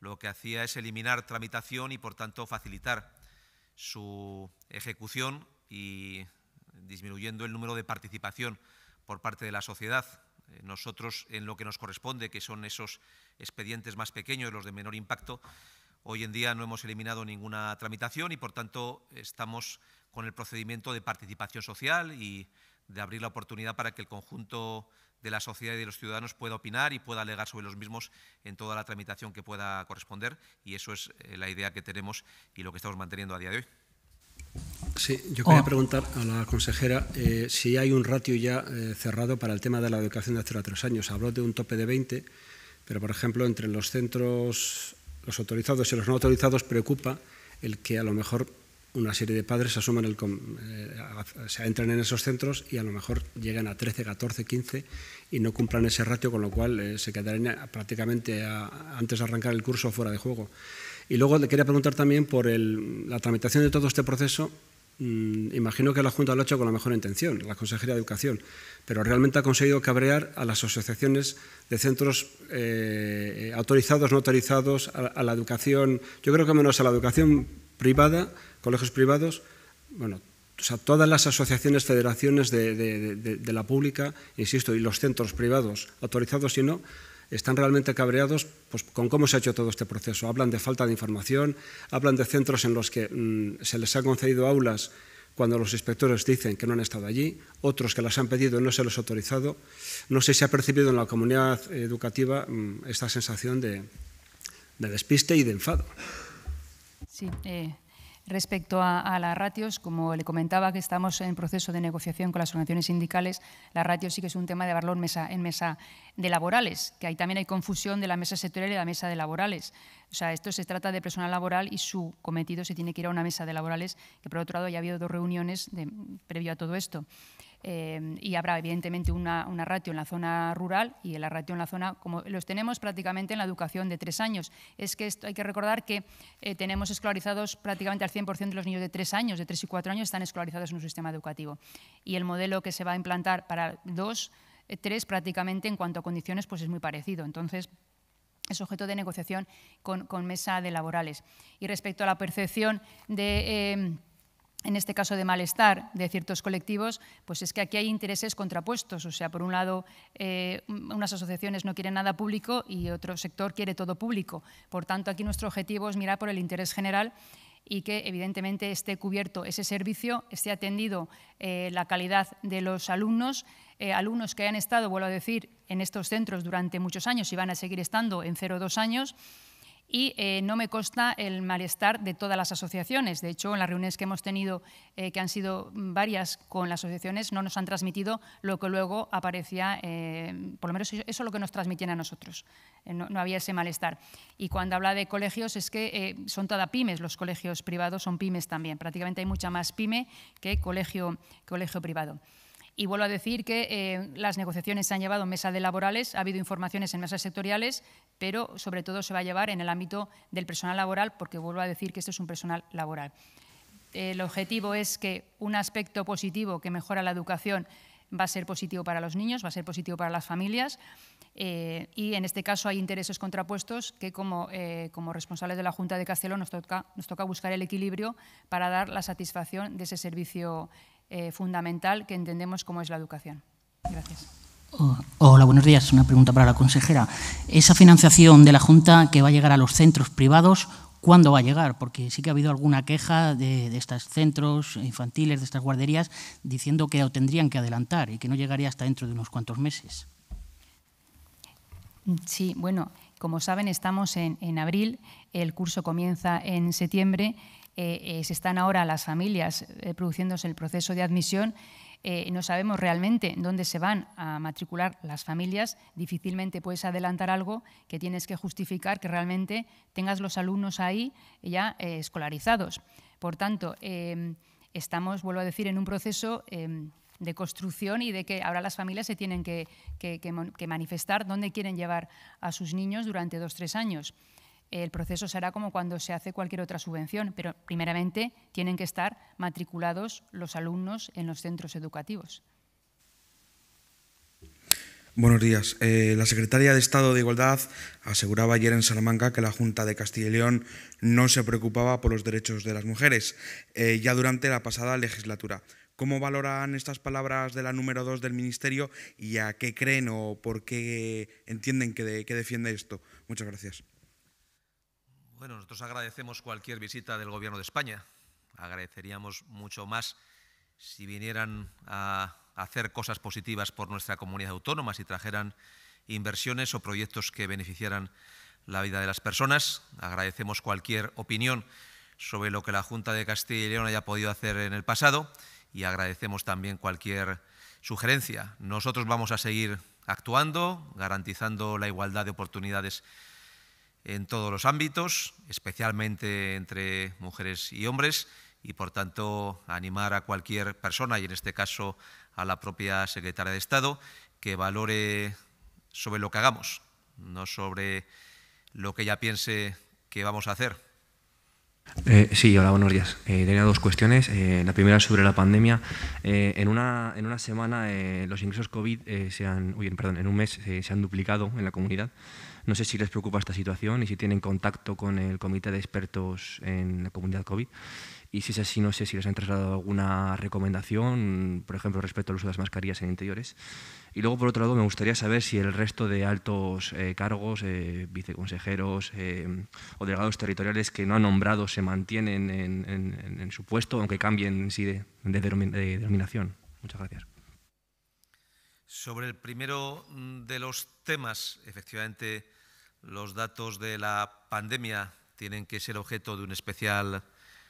lo que hacía es eliminar tramitación y, por tanto, facilitar su ejecución y disminuyendo el número de participación por parte de la sociedad eh, nosotros, en lo que nos corresponde, que son esos expedientes más pequeños, los de menor impacto, hoy en día no hemos eliminado ninguna tramitación y, por tanto, estamos con el procedimiento de participación social y de abrir la oportunidad para que el conjunto de la sociedad y de los ciudadanos pueda opinar y pueda alegar sobre los mismos en toda la tramitación que pueda corresponder. Y eso es eh, la idea que tenemos y lo que estamos manteniendo a día de hoy. Sí, yo quería oh. preguntar a la consejera eh, si hay un ratio ya eh, cerrado para el tema de la educación de 0 a 3 años. Habló de un tope de 20, pero por ejemplo, entre los centros, los autorizados y los no autorizados, preocupa el que a lo mejor una serie de padres asuman el, eh, se entren en esos centros y a lo mejor llegan a 13, 14, 15 y no cumplan ese ratio, con lo cual se quedarían prácticamente antes de arrancar el curso fuera de juego. Y luego le quería preguntar también por la tramitación de todo este proceso Mm, imagino que la Junta lo ha hecho con la mejor intención, la Consejería de Educación, pero realmente ha conseguido cabrear a las asociaciones de centros eh, autorizados, no autorizados, a, la educación, yo creo que menos a la educación privada, colegios privados, bueno, o sea, todas las asociaciones, federaciones de, de, la pública, insisto, y los centros privados, autorizados y no, están realmente cabreados pues, con cómo se ha hecho todo este proceso. Hablan de falta de información, hablan de centros en los que mmm, se les han concedido aulas cuando los inspectores dicen que no han estado allí, otros que las han pedido y no se los ha autorizado. No sé si ha percibido en la comunidad educativa mmm, esta sensación de, de, despiste y de enfado. Sí, eh, Respecto a, las ratios, como le comentaba que estamos en proceso de negociación con las organizaciones sindicales, las ratios sí que es un tema de valor en mesa, en mesa de laborales, que ahí también hay confusión de la mesa sectorial y la mesa de laborales. O sea, esto se trata de personal laboral y su cometido se tiene que ir a una mesa de laborales, que por otro lado ya ha habido dos reuniones de, previo a todo esto. Em, y habrá evidentemente una, ratio en la zona rural y en la ratio en la zona, como los tenemos prácticamente en la educación de tres años. Es que hay que recordar que eh, tenemos escolarizados prácticamente al 100% de los niños de tres años, de tres y cuatro años, están escolarizados en un sistema educativo. Y el modelo que se va a implantar para dos, eh, tres prácticamente en cuanto a condiciones, pues es muy parecido. Entonces, es objeto de negociación con mesa de laborales. Y respecto a la percepción de em, en este caso de malestar de ciertos colectivos, pues es que aquí hay intereses contrapuestos. O sea, por un lado, eh, unas asociaciones no quieren nada público y otro sector quiere todo público. Por tanto, aquí nuestro objetivo es mirar por el interés general y que evidentemente esté cubierto ese servicio, esté atendido eh, la calidad de los alumnos, eh, alumnos que han estado, vuelvo a decir, en estos centros durante muchos años y van a seguir estando en cero o dos años y eh, no me consta el malestar de todas las asociaciones. De hecho, en las reuniones que hemos tenido, eh, que han sido varias con las asociaciones, no nos han transmitido lo que luego aparecía, eh, por lo menos eso es lo que nos transmitían a nosotros. No, había ese malestar. Y cuando habla de colegios es que son toda pymes, los colegios privados son pymes también. Prácticamente hay mucha más pyme que colegio privado. Y vuelvo a decir que eh, las negociaciones se han llevado en mesa de laborales, ha habido informaciones en mesas sectoriales, pero sobre todo se va a llevar en el ámbito del personal laboral, porque vuelvo a decir que esto es un personal laboral. El objetivo es que un aspecto positivo que mejora la educación va a ser positivo para los niños, va a ser positivo para las familias. Eh, y en este caso hay intereses contrapuestos que eh, como, responsables de la Junta de Castelo nos toca, nos toca buscar el equilibrio para dar la satisfacción de ese servicio eh, fundamental que entendemos cómo es la educación. Gracias. Oh, hola, buenos días. Una pregunta para la consejera. Esa financiación de la Junta que va a llegar a los centros privados, ¿cuándo va a llegar? Porque sí que ha habido alguna queja de, estos centros infantiles, de estas guarderías, diciendo que tendrían que adelantar y que no llegaría hasta dentro de unos cuantos meses. Sí, bueno, como saben, estamos en, en abril, el curso comienza en septiembre eh, eh, se están ahora las familias eh, produciéndose el proceso de admisión, no sabemos realmente dónde se van a matricular las familias, difícilmente puedes adelantar algo que tienes que justificar que realmente tengas los alumnos ahí ya escolarizados. Por tanto, em, estamos, vuelvo a decir, en un proceso em, de construcción y de que ahora las familias se tienen que, que manifestar dónde quieren llevar a sus niños durante dos o tres años el proceso será como cuando se hace cualquier otra subvención, pero primeramente tienen que estar matriculados los alumnos en los centros educativos. Buenos días. Eh, la secretaria de Estado de Igualdad aseguraba ayer en Salamanca que la Junta de Castilla y León no se preocupaba por los derechos de las mujeres, eh, ya durante la pasada legislatura. ¿Cómo valoran estas palabras de la número dos del Ministerio y a qué creen o por qué entienden que defiende esto? Muchas gracias. Bueno, nosotros agradecemos cualquier visita del Gobierno de España. Agradeceríamos mucho más si vinieran a hacer cosas positivas por nuestra comunidad autónoma, si trajeran inversiones o proyectos que beneficiaran la vida de las personas. Agradecemos cualquier opinión sobre lo que la Junta de Castilla y León haya podido hacer en el pasado y agradecemos también cualquier sugerencia. Nosotros vamos a seguir actuando, garantizando la igualdad de oportunidades en todos los ámbitos, especialmente entre mujeres y hombres, y por tanto animar a cualquier persona, y en este caso a la propia secretaria de Estado, que valore sobre lo que hagamos, no sobre lo que ella piense que vamos a hacer. Eh, sí, hola, buenos días. Eh, tenía dos cuestiones. Eh, la primera sobre la pandemia. en, una, en una semana los ingresos COVID se han, perdón, en un mes se han duplicado en la comunidad. No sé si les preocupa esta situación y si tienen contacto con el comité de expertos en la comunidad COVID. Y si es así, no sé si les han trasladado alguna recomendación, por ejemplo, respecto al uso de las mascarillas en interiores. Y luego, por otro lado, me gustaría saber si el resto de altos eh, cargos, eh, viceconsejeros eh, o delegados territoriales que no han nombrado se mantienen en, su puesto, aunque cambien sí de, de denominación. Muchas gracias. Sobre el primero mm, de los temas, efectivamente, los datos de la pandemia tienen que ser objeto de un especial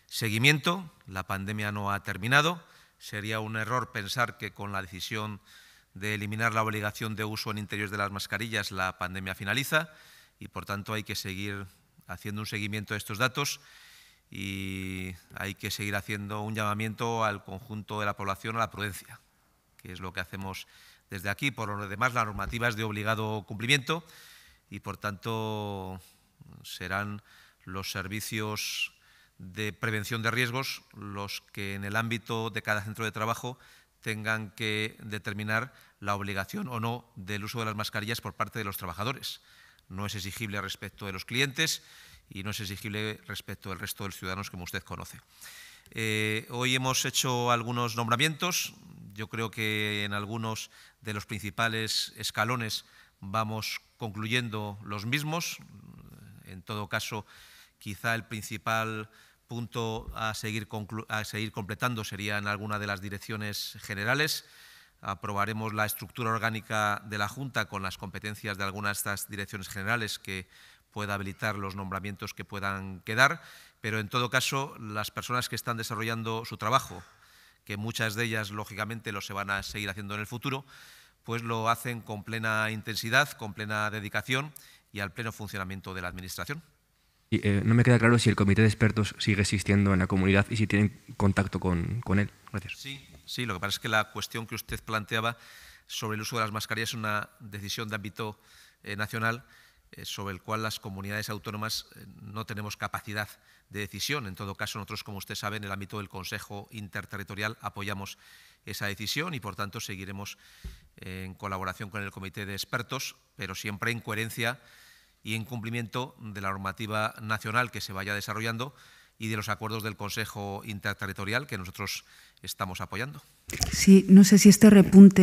seguimiento. La pandemia no ha terminado. Sería un error pensar que con la decisión de eliminar la obligación de uso en interiores de las mascarillas la pandemia finaliza y, por tanto, hay que seguir haciendo un seguimiento de estos datos y hay que seguir haciendo un llamamiento al conjunto de la población a la prudencia, que es lo que hacemos desde aquí. Por lo demás, la normativa es de obligado cumplimiento y por tanto serán los servicios de prevención de riesgos los que en el ámbito de cada centro de trabajo tengan que determinar la obligación o no del uso de las mascarillas por parte de los trabajadores. No es exigible respecto de los clientes y no es exigible respecto del resto de los ciudadanos, como usted conoce. Eh, hoy hemos hecho algunos nombramientos. Yo creo que en algunos de los principales escalones vamos concluyendo los mismos. En todo caso, quizá el principal punto a seguir, a seguir completando serían algunas de las direcciones generales. Aprobaremos la estructura orgánica de la Junta con las competencias de algunas de estas direcciones generales que pueda habilitar los nombramientos que puedan quedar, pero en todo caso las personas que están desarrollando su trabajo, que muchas de ellas lógicamente lo se van a seguir haciendo en el futuro, pues lo hacen con plena intensidad, con plena dedicación y al pleno funcionamiento de la Administración. Y, eh, no me queda claro si el comité de expertos sigue existiendo en la comunidad y si tienen contacto con, con él. Gracias. Sí, sí, lo que pasa es que la cuestión que usted planteaba sobre el uso de las mascarillas es una decisión de ámbito eh, nacional eh, sobre el cual las comunidades autónomas no tenemos capacidad de decisión. En todo caso, nosotros, como usted sabe, en el ámbito del Consejo Interterritorial apoyamos esa decisión y, por tanto, seguiremos eh, en colaboración con el Comité de Expertos, pero siempre en coherencia y en cumplimiento de la normativa nacional que se vaya desarrollando y de los acuerdos del Consejo Interterritorial que nosotros estamos apoyando. Sí, no sé si este repunte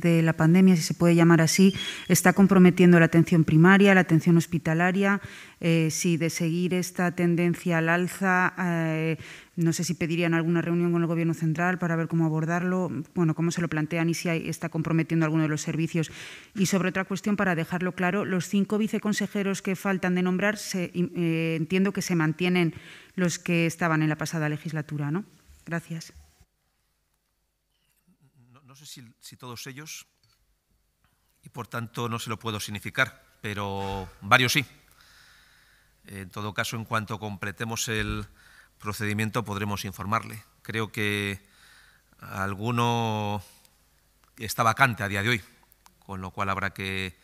de la pandemia, si se puede llamar así, está comprometiendo la atención primaria, la atención hospitalaria. Eh, si de seguir esta tendencia al alza, eh, no sé si pedirían alguna reunión con el Gobierno central para ver cómo abordarlo, bueno, cómo se lo plantean y si está comprometiendo alguno de los servicios. Y sobre otra cuestión, para dejarlo claro, los cinco viceconsejeros que faltan de nombrar, eh, entiendo que se mantienen los que estaban en la pasada legislatura, ¿no? Gracias no sé si, todos ellos, y por tanto no se lo puedo significar, pero varios sí. En todo caso, en cuanto completemos el procedimiento podremos informarle. Creo que alguno está vacante a día de hoy, con lo cual habrá que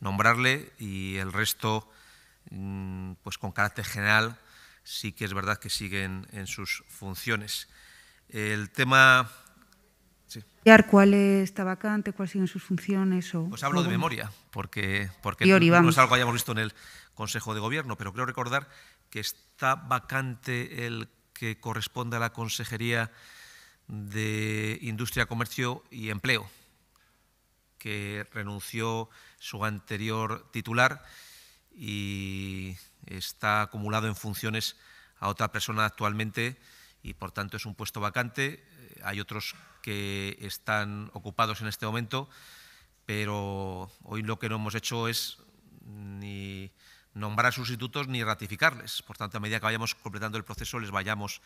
nombrarle y el resto, mm, pues con carácter general, sí que es verdad que siguen en sus funciones. El tema ¿Cuál está vacante? ¿Cuáles siguen sus funciones? O, pues hablo de memoria, porque, no es algo que hayamos visto en el Consejo de Gobierno, pero creo recordar que está vacante el que corresponde a la Consejería de Industria, Comercio y Empleo, que renunció su anterior titular y está acumulado en funciones a otra persona actualmente y por tanto es un puesto vacante hay otros que están ocupados en este momento, pero hoy lo que no hemos hecho es ni nombrar sustitutos ni ratificarles. Por tanto, a medida que vayamos completando el proceso, les vayamos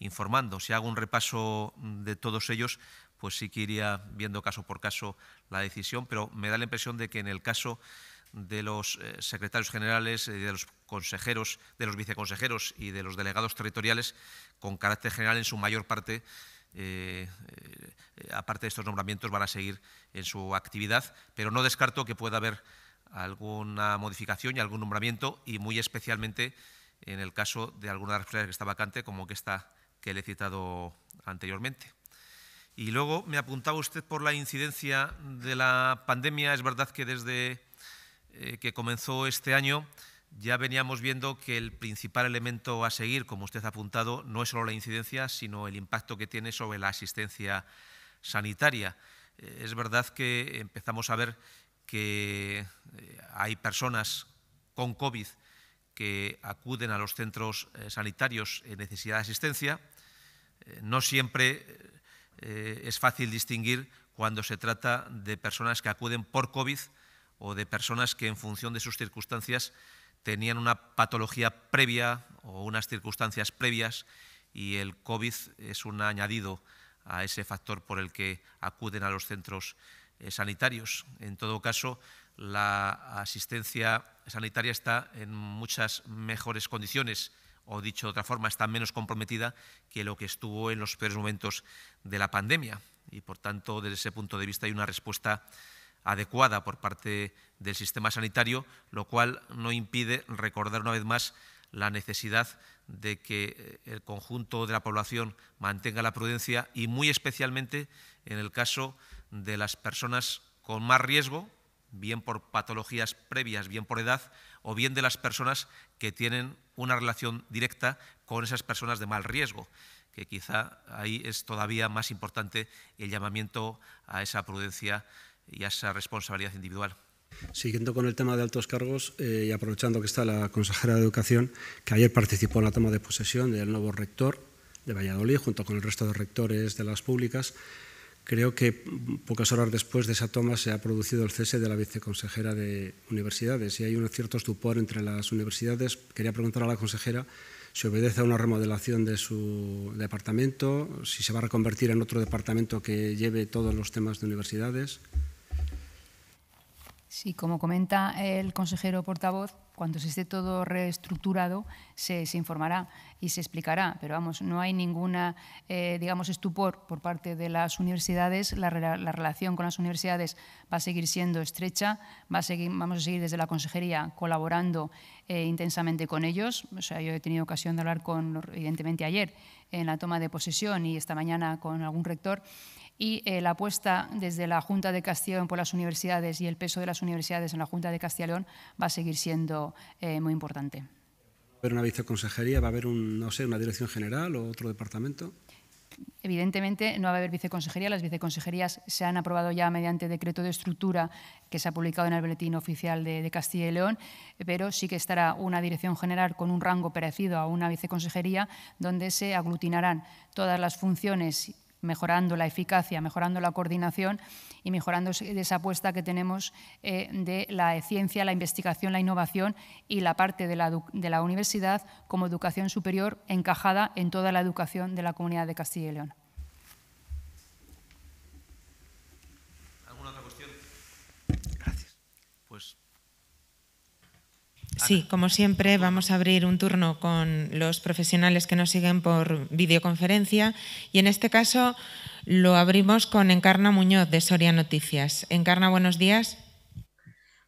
informando. Si hago un repaso de todos ellos, pues sí que iría viendo caso por caso la decisión, pero me da la impresión de que en el caso de los eh, secretarios generales, eh, de los consejeros, de los viceconsejeros y de los delegados territoriales, con carácter general en su mayor parte, eh, eh, aparte de estos nombramientos, van a seguir en su actividad, pero no descarto que pueda haber alguna modificación y algún nombramiento, y muy especialmente en el caso de alguna de las responsabilidad que está vacante, como que esta que le he citado anteriormente. Y luego me apuntaba usted por la incidencia de la pandemia. Es verdad que desde eh, que comenzó este año ya veníamos viendo que el principal elemento a seguir, como usted ha apuntado, no es solo la incidencia, sino el impacto que tiene sobre la asistencia sanitaria. Eh, es verdad que empezamos a ver que eh, hay personas con COVID que acuden a los centros eh, sanitarios en necesidad de asistencia. No siempre es fácil distinguir cuando se trata de personas que acuden por COVID o de personas que en función de sus circunstancias tenían una patología previa o unas circunstancias previas y el COVID es un añadido a ese factor por el que acuden a los centros eh, sanitarios. En todo caso, la asistencia sanitaria está en muchas mejores condiciones o dicho de otra forma, está menos comprometida que lo que estuvo en los peores momentos de la pandemia. Y, por tanto, desde ese punto de vista hay una respuesta adecuada por parte del sistema sanitario, lo cual no impide recordar una vez más la necesidad de que eh, el conjunto de la población mantenga la prudencia y muy especialmente en el caso de las personas con más riesgo, bien por patologías previas, bien por edad, o bien de las personas que tienen una relación directa con esas personas de mal riesgo, que quizá ahí es todavía más importante el llamamiento a esa prudencia y a esa responsabilidad individual. Siguiendo con el tema de altos cargos eh, y aprovechando que está la consejera de Educación, que ayer participó en la toma de posesión del nuevo rector de Valladolid, junto con el resto de rectores de las públicas, creo que pocas horas después de esa toma se ha producido el cese de la viceconsejera de Universidades y hay un cierto estupor entre las universidades. Quería preguntar a la consejera si obedece a una remodelación de su departamento, si se va a reconvertir en otro departamento que lleve todos los temas de universidades. Sí, como comenta el consejero portavoz, cuando se esté todo reestructurado se, informará y se explicará, pero vamos, no hay ninguna, eh, digamos, estupor por parte de las universidades, la, relación con las universidades va a seguir siendo estrecha, va a seguir, vamos a seguir desde la consejería colaborando eh, intensamente con ellos, o sea, yo he tenido ocasión de hablar con, evidentemente ayer, en la toma de posesión y esta mañana con algún rector, y eh, la apuesta desde la Junta de Castilla y León por las universidades y el peso de las universidades en la Junta de Castilla y León va a seguir siendo eh, muy importante. ¿Va a haber una viceconsejería? ¿Va a haber no una dirección general o otro departamento? Evidentemente no va a haber viceconsejería. Las viceconsejerías se han aprobado ya mediante decreto de estructura que se ha publicado en el Boletín Oficial de, de, Castilla y León, pero sí que estará una dirección general con un rango parecido a una viceconsejería donde se aglutinarán todas las funciones mejorando la eficacia, mejorando la coordinación y mejorando esa apuesta que tenemos eh, de la ciencia, la investigación, la innovación y la parte de la universidad como educación superior encajada en toda la educación de la comunidad de Castilla y León. Sí, como siempre, vamos a abrir un turno con los profesionales que nos siguen por videoconferencia y en este caso lo abrimos con Encarna Muñoz de Soria Noticias. Encarna, buenos días.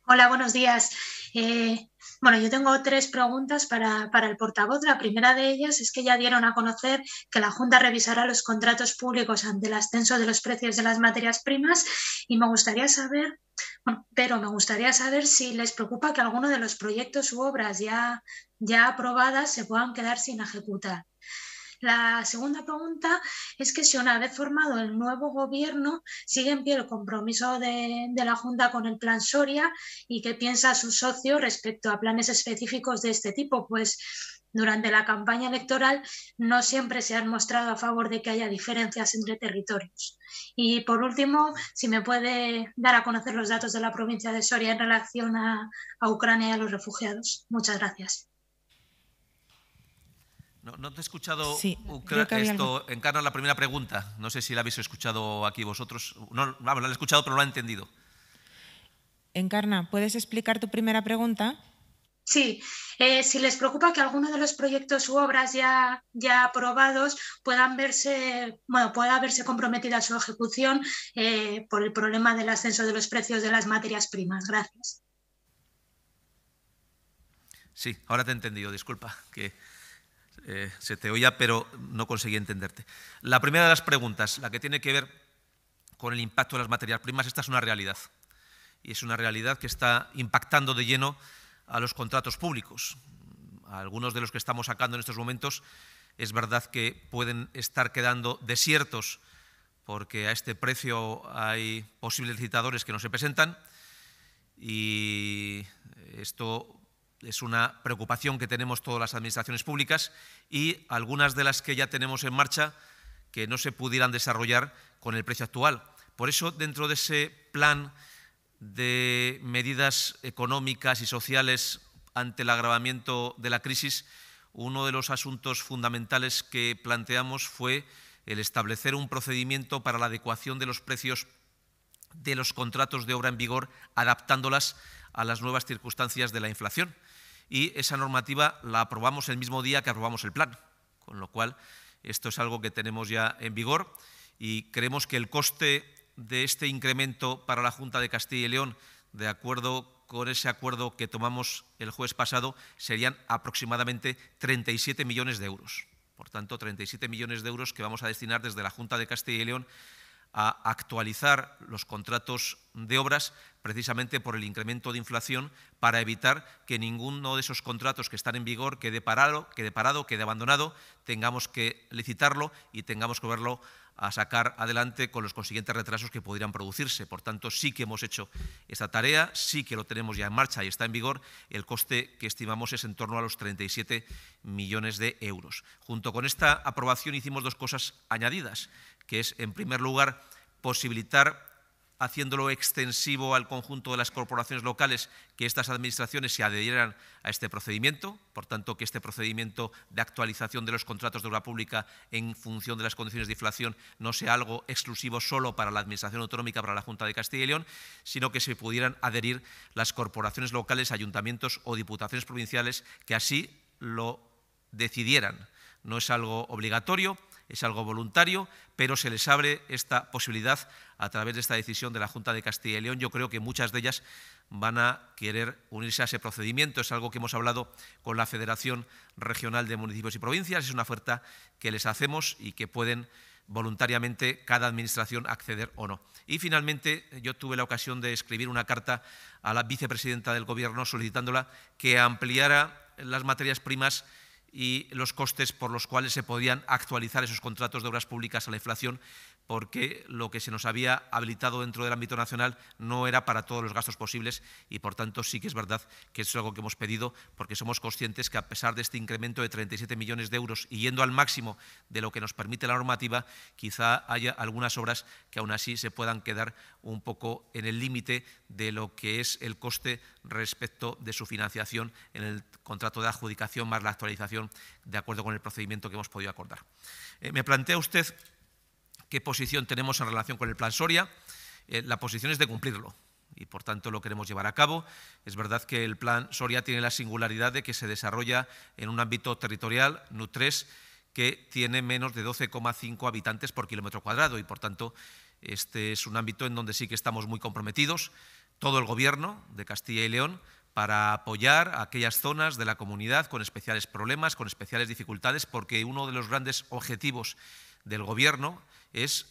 Hola, buenos días. Eh, bueno, yo tengo tres preguntas para, para, el portavoz. La primera de ellas es que ya dieron a conocer que la Junta revisará los contratos públicos ante el ascenso de los precios de las materias primas y me gustaría saber pero me gustaría saber si les preocupa que alguno de los proyectos u obras ya, ya aprobadas se puedan quedar sin ejecutar. La segunda pregunta es que si una vez formado el nuevo gobierno sigue en pie el compromiso de, de, la Junta con el plan Soria y qué piensa su socio respecto a planes específicos de este tipo, pues durante la campaña electoral no siempre se han mostrado a favor de que haya diferencias entre territorios. Y por último, si me puede dar a conocer los datos de la provincia de Soria en relación a, Ucrania y a los refugiados. Muchas gracias. No, te he escuchado sí, esto, encarna la primera pregunta. No sé si la habéis escuchado aquí vosotros. No, la he escuchado, pero no la he entendido. Encarna, ¿puedes explicar tu primera pregunta? Sí, eh, si les preocupa que alguno de los proyectos u obras ya, ya aprobados puedan verse, bueno, pueda verse comprometida su ejecución eh, por el problema del ascenso de los precios de las materias primas. Gracias. Sí, ahora te he entendido, disculpa, que eh, se te oía, pero no conseguí entenderte. La primera de las preguntas, la que tiene que ver con el impacto de las materias primas, esta es una realidad. Y es una realidad que está impactando de lleno a los contratos públicos. Algunos de los que estamos sacando en estos momentos es verdad que pueden estar quedando desiertos porque a este precio hay posibles licitadores que no se presentan y esto es una preocupación que tenemos todas las administraciones públicas y algunas de las que ya tenemos en marcha que no se pudieran desarrollar con el precio actual. Por eso, dentro de ese plan de medidas económicas y sociales ante el agravamiento de la crisis, uno de los asuntos fundamentales que planteamos fue el establecer un procedimiento para la adecuación de los precios de los contratos de obra en vigor, adaptándolas a las nuevas circunstancias de la inflación. Y esa normativa la aprobamos el mismo día que aprobamos el plan, con lo cual esto es algo que tenemos ya en vigor y creemos que el coste de este incremento para la Junta de Castilla y León, de acuerdo con ese acuerdo que tomamos el jueves pasado, serían aproximadamente 37 millones de euros. Por tanto, 37 millones de euros que vamos a destinar desde la Junta de Castilla y León a actualizar los contratos de obras precisamente por el incremento de inflación para evitar que ninguno de esos contratos que están en vigor quede parado, quede, parado, quede abandonado, tengamos que licitarlo y tengamos que verlo a sacar adelante con los consiguientes retrasos que pudieran producirse. Por tanto, sí que hemos hecho esta tarea, sí que lo tenemos ya en marcha y está en vigor. El coste que estimamos es en torno a los 37 millones de euros. Junto con esta aprobación hicimos dos cosas añadidas, que es, en primer lugar, posibilitar haciéndolo extensivo al conjunto de las corporaciones locales, que estas administraciones se adhieran a este procedimiento, por tanto que este procedimiento de actualización de los contratos de obra pública en función de las condiciones de inflación no sea algo exclusivo solo para la Administración Autonómica, para la Junta de Castilla y León, sino que se pudieran adherir las corporaciones locales, ayuntamientos o diputaciones provinciales que así lo decidieran. No es algo obligatorio, es algo voluntario, pero se les abre esta posibilidad a través de esta decisión de la Junta de Castilla y León. Yo creo que muchas de ellas van a querer unirse a ese procedimiento. Es algo que hemos hablado con la Federación Regional de Municipios y Provincias. Es una oferta que les hacemos y que pueden voluntariamente cada administración acceder o no. Y finalmente, yo tuve la ocasión de escribir una carta a la vicepresidenta del Gobierno solicitándola que ampliara las materias primas y los costes por los cuales se podían actualizar esos contratos de obras públicas a la inflación porque lo que se nos había habilitado dentro del ámbito nacional no era para todos los gastos posibles y, por tanto, sí que es verdad que es algo que hemos pedido porque somos conscientes que, a pesar de este incremento de 37 millones de euros y yendo al máximo de lo que nos permite la normativa, quizá haya algunas obras que aún así se puedan quedar un poco en el límite de lo que es el coste respecto de su financiación en el contrato de adjudicación más la actualización de acuerdo con el procedimiento que hemos podido acordar. Eh, me plantea usted qué posición tenemos en relación con el plan Soria. Eh, la posición es de cumplirlo y por tanto lo queremos llevar a cabo. Es verdad que el plan Soria tiene la singularidad de que se desarrolla en un ámbito territorial, nu 3 que tiene menos de 12,5 habitantes por kilómetro cuadrado y por tanto este es un ámbito en donde sí que estamos muy comprometidos, todo el Gobierno de Castilla y León, para apoyar a aquellas zonas de la comunidad con especiales problemas, con especiales dificultades, porque uno de los grandes objetivos del Gobierno es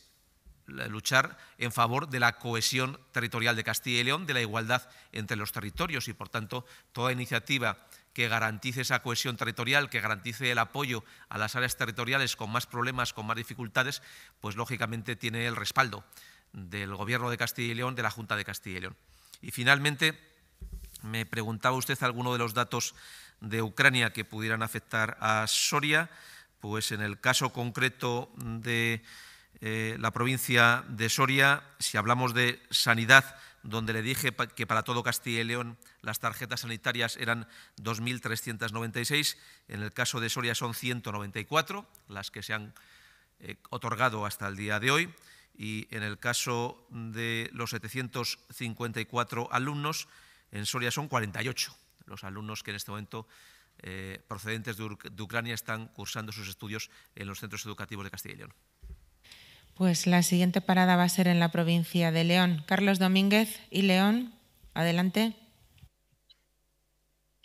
luchar en favor de la cohesión territorial de Castilla y León, de la igualdad entre los territorios y, por tanto, toda iniciativa que garantice esa cohesión territorial, que garantice el apoyo a las áreas territoriales con más problemas, con más dificultades, pues lógicamente tiene el respaldo del Gobierno de Castilla y León, de la Junta de Castilla y León. Y finalmente, me preguntaba usted alguno de los datos de Ucrania que pudieran afectar a Soria, pues en el caso concreto de eh, la provincia de Soria, si hablamos de sanidad, donde le dije que para todo Castilla y León las tarjetas sanitarias eran 2.396, en el caso de Soria son 194 las que se han eh, otorgado hasta el día de hoy, y en el caso de los 754 alumnos, en Soria son 48 los alumnos que en este momento eh, procedentes de Ucrania están cursando sus estudios en los centros educativos de Castilla y León. Pues la siguiente parada va a ser en la provincia de León. Carlos Domínguez y León, adelante.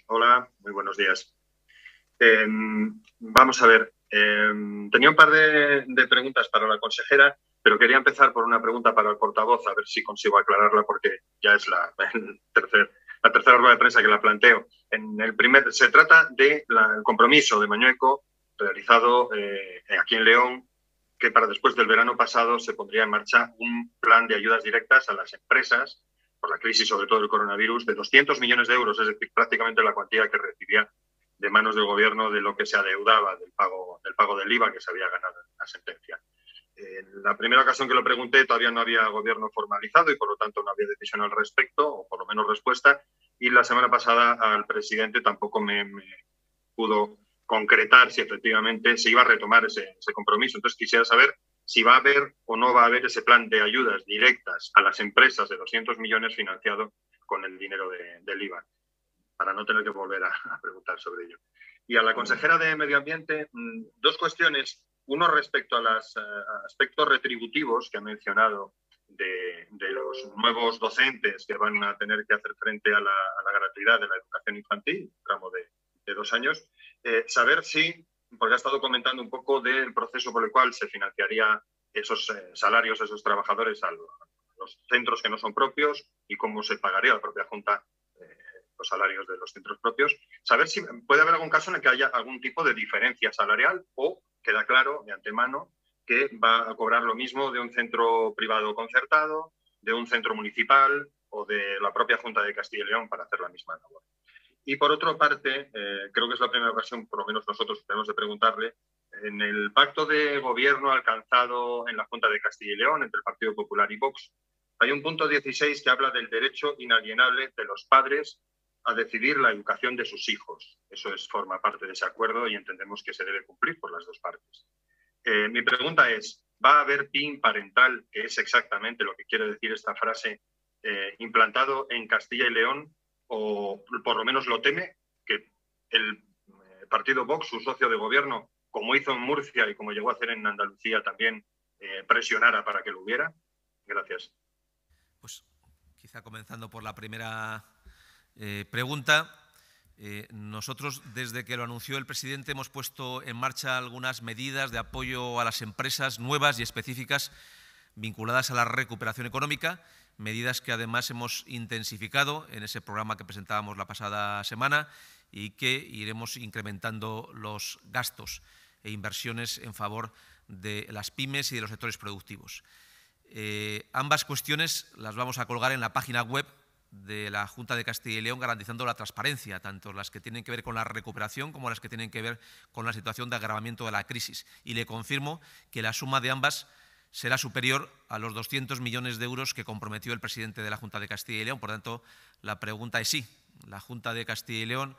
Hola, muy buenos días. Em, vamos a ver, em, tenía un par de, preguntas para la consejera, pero quería empezar por una pregunta para el portavoz, a ver si consigo aclararla porque ya es la, tercer, la tercera rueda de prensa que la planteo. En el primer, se trata del compromiso de Mañueco realizado eh, aquí en León que para después del verano pasado se pondría en marcha un plan de ayudas directas a las empresas por la crisis, sobre todo del coronavirus, de 200 millones de euros, es decir, prácticamente la cuantía que recibía de manos del gobierno de lo que se adeudaba del pago del, pago del IVA que se había ganado en la sentencia. En la primera ocasión que lo pregunté todavía no había gobierno formalizado y por lo tanto no había decisión al respecto, o por lo menos respuesta, y la semana pasada al presidente tampoco me, me pudo concretar si efectivamente se iba a retomar ese, compromiso. Entonces quisiera saber si va a haber o no va a haber ese plan de ayudas directas a las empresas de 200 millones financiado con el dinero del IVA, para no tener que volver a, preguntar sobre ello. Y a la consejera de Medio Ambiente, mm, dos cuestiones. Uno respecto a los eh, aspectos retributivos que ha mencionado de, los nuevos docentes que van a tener que hacer frente a la, gratuidad de la educación infantil, tramo de dos años. Eh, saber si, porque ha estado comentando un poco del proceso por el cual se financiaría esos eh, salarios esos trabajadores a los centros que no son propios y cómo se pagaría a la propia Junta eh, los salarios de los centros propios, saber si puede haber algún caso en el que haya algún tipo de diferencia salarial o queda claro de antemano que va a cobrar lo mismo de un centro privado concertado, de un centro municipal o de la propia Junta de Castilla y León para hacer la misma labor. Y por otra parte, eh, creo que es la primera ocasión, por lo menos nosotros tenemos que preguntarle, en el pacto de gobierno alcanzado en la Junta de Castilla y León entre el Partido Popular y Vox, hay un punto 16 que habla del derecho inalienable de los padres a decidir la educación de sus hijos. Eso forma parte de ese acuerdo y entendemos que se debe cumplir por las dos partes. Eh, mi pregunta es, ¿va a haber PIN parental, que es exactamente lo que quiere decir esta frase, eh, implantado en Castilla y León o por lo menos lo teme, que el eh, partido Vox, su socio de gobierno, como hizo en Murcia y como llegó a hacer en Andalucía también, eh, presionara para que lo hubiera? Gracias. Pues quizá comenzando por la primera eh, pregunta. nosotros, desde que lo anunció el presidente, hemos puesto en marcha algunas medidas de apoyo a las empresas nuevas y específicas vinculadas a la recuperación económica medidas que además hemos intensificado en ese programa que presentábamos la pasada semana y que iremos incrementando los gastos e inversiones en favor de las pymes y de los sectores productivos. Eh, ambas cuestiones las vamos a colgar en la página web de la Junta de Castilla y León garantizando la transparencia, tanto las que tienen que ver con la recuperación como las que tienen que ver con la situación de agravamiento de la crisis. Y le confirmo que la suma de ambas será superior a los 200 millones de euros que comprometió el presidente de la Junta de Castilla y León. Por tanto, la pregunta es sí. La Junta de Castilla y León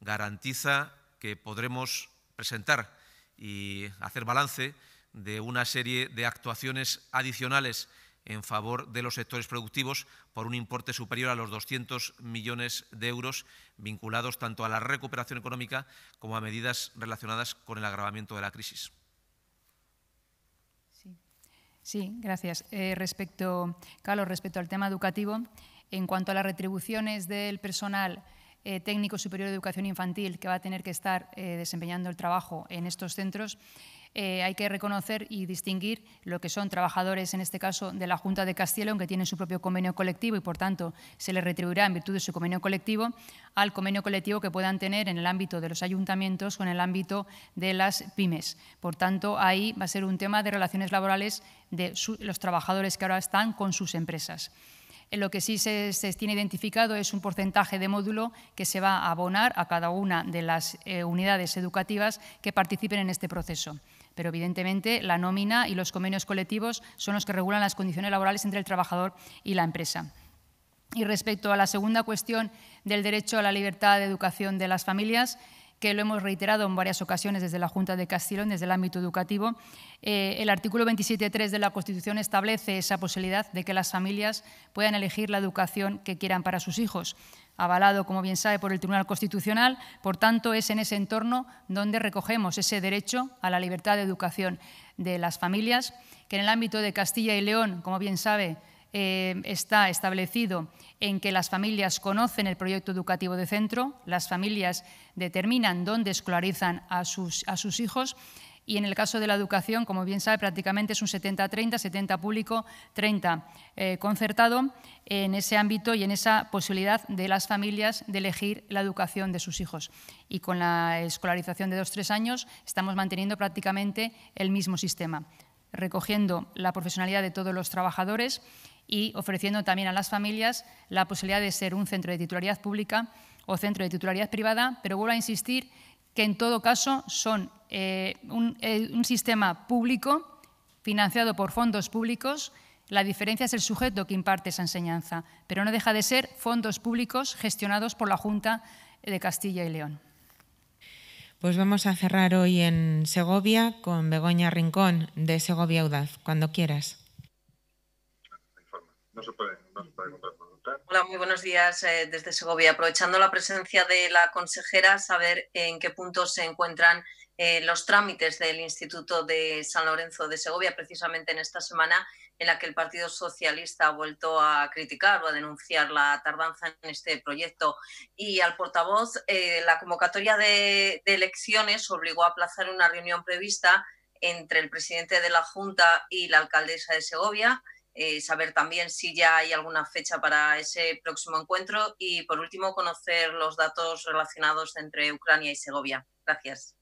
garantiza que podremos presentar y hacer balance de una serie de actuaciones adicionales en favor de los sectores productivos por un importe superior a los 200 millones de euros vinculados tanto a la recuperación económica como a medidas relacionadas con el agravamiento de la crisis. Sí, gracias. Eh, respecto, Carlos, respecto al tema educativo, en cuanto a las retribuciones del personal eh, técnico superior de educación infantil que va a tener que estar eh, desempeñando el trabajo en estos centros, eh, hay que reconocer y distinguir lo que son trabajadores, en este caso, de la Junta de Castilla aunque tienen su propio convenio colectivo y, por tanto, se les retribuirá en virtud de su convenio colectivo, al convenio colectivo que puedan tener en el ámbito de los ayuntamientos o en el ámbito de las pymes. Por tanto, ahí va a ser un tema de relaciones laborales de los trabajadores que ahora están con sus empresas eh, lo que sí se, tiene identificado es un porcentaje de módulo que se va a abonar a cada una de las eh, unidades educativas que participen en este proceso pero evidentemente la nómina y los convenios colectivos son los que regulan las condiciones laborales entre el trabajador y la empresa. Y respecto a la segunda cuestión del derecho a la libertad de educación de las familias, que lo hemos reiterado en varias ocasiones desde la Junta de Castellón, desde el ámbito educativo, eh, el artículo 27.3 de la Constitución establece esa posibilidad de que las familias puedan elegir la educación que quieran para sus hijos avalado, como bien sabe, por el Tribunal Constitucional. Por tanto, es en ese entorno donde recogemos ese derecho a la libertad de educación de las familias, que en el ámbito de Castilla y León, como bien sabe, eh, está establecido en que las familias conocen el proyecto educativo de centro, las familias determinan dónde escolarizan a sus hijos. Y en el caso de la educación, como bien sabe, prácticamente es un 70-30, 70 público, 30 eh, concertado, en ese ámbito y en esa posibilidad de las familias de elegir la educación de sus hijos. Y con la escolarización de 2 tres años estamos manteniendo prácticamente el mismo sistema, recogiendo la profesionalidad de todos los trabajadores y ofreciendo también a las familias la posibilidad de ser un centro de titularidad pública o centro de titularidad privada, pero vuelvo a insistir que en todo caso son eh, eh, un, sistema público financiado por fondos públicos. La diferencia es el sujeto que imparte esa enseñanza, pero no deja de ser fondos públicos gestionados por la Junta de Castilla y León. Pues vamos a cerrar hoy en Segovia con Begoña Rincón de Segovia Audaz, cuando quieras. No se puede, no se puede Hola, muy buenos días eh, desde Segovia. Aprovechando la presencia de la consejera, saber en qué punto se encuentran eh, los trámites del Instituto de San Lorenzo de Segovia, precisamente en esta semana en la que el Partido Socialista ha vuelto a criticar o a denunciar la tardanza en este proyecto. Y al portavoz, eh, la convocatoria de elecciones obligó a aplazar una reunión prevista entre el presidente de la Junta y la alcaldesa de Segovia eh, saber también si ya hay alguna fecha para ese próximo encuentro y, por último, conocer los datos relacionados entre Ucrania y Segovia. Gracias.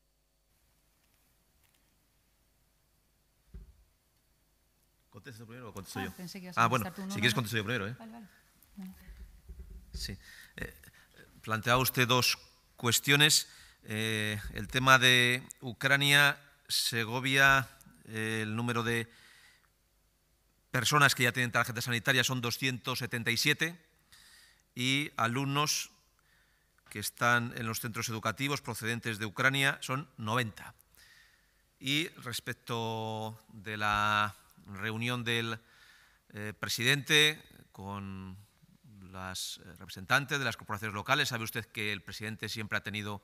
¿Contestas primero o contesto ah, yo? Ah, si quieres contesto yo primero. ¿eh? Sí. Eh, planteaba usted dos cuestiones. Eh, el tema de Ucrania, Segovia, el número de personas que ya tienen tarjeta sanitaria son 277 y alumnos que están en los centros educativos procedentes de Ucrania son 90. Y respecto de la reunión del eh, presidente con las eh, representantes de las corporaciones locales, sabe usted que el presidente siempre ha tenido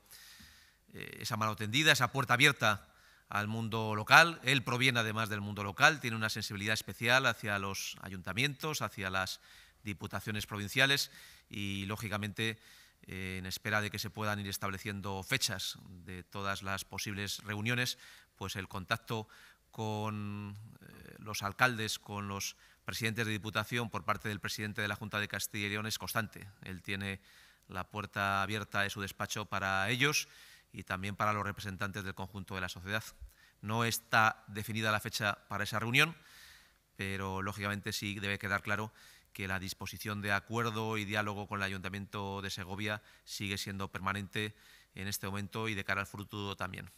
eh, esa mano tendida, esa puerta abierta al mundo local. Él proviene además del mundo local, tiene una sensibilidad especial hacia los ayuntamientos, hacia las diputaciones provinciales y, lógicamente, eh, en espera de que se puedan ir estableciendo fechas de todas las posibles reuniones, pues el contacto con eh, los alcaldes, con los presidentes de diputación por parte del presidente de la Junta de Castilla y León es constante. Él tiene la puerta abierta de su despacho para ellos y también para los representantes del conjunto de la sociedad. No está definida la fecha para esa reunión, pero lógicamente sí debe quedar claro que la disposición de acuerdo y diálogo con el Ayuntamiento de Segovia sigue siendo permanente en este momento y de cara al futuro también.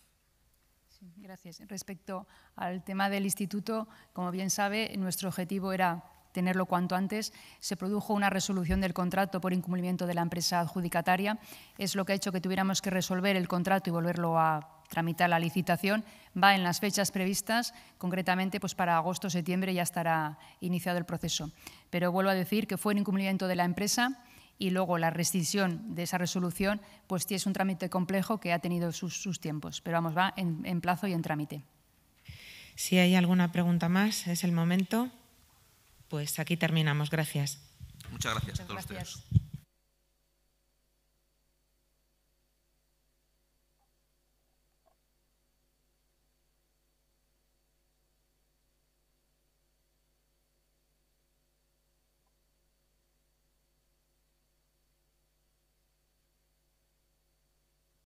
gracias. Respecto al tema del instituto, como bien sabe, nuestro objetivo era tenerlo cuanto antes, se produjo una resolución del contrato por incumplimiento de la empresa adjudicataria. Es lo que ha hecho que tuviéramos que resolver el contrato y volverlo a tramitar la licitación. Va en las fechas previstas, concretamente pues para agosto septiembre ya estará iniciado el proceso. Pero vuelvo a decir que fue en incumplimiento de la empresa y luego la rescisión de esa resolución, pues sí es un trámite complejo que ha tenido sus, tiempos. Pero vamos, va en, en plazo y en trámite. Si hay alguna pregunta más, es el momento. Pues aquí terminamos. Gracias. Muchas gracias a todos ustedes.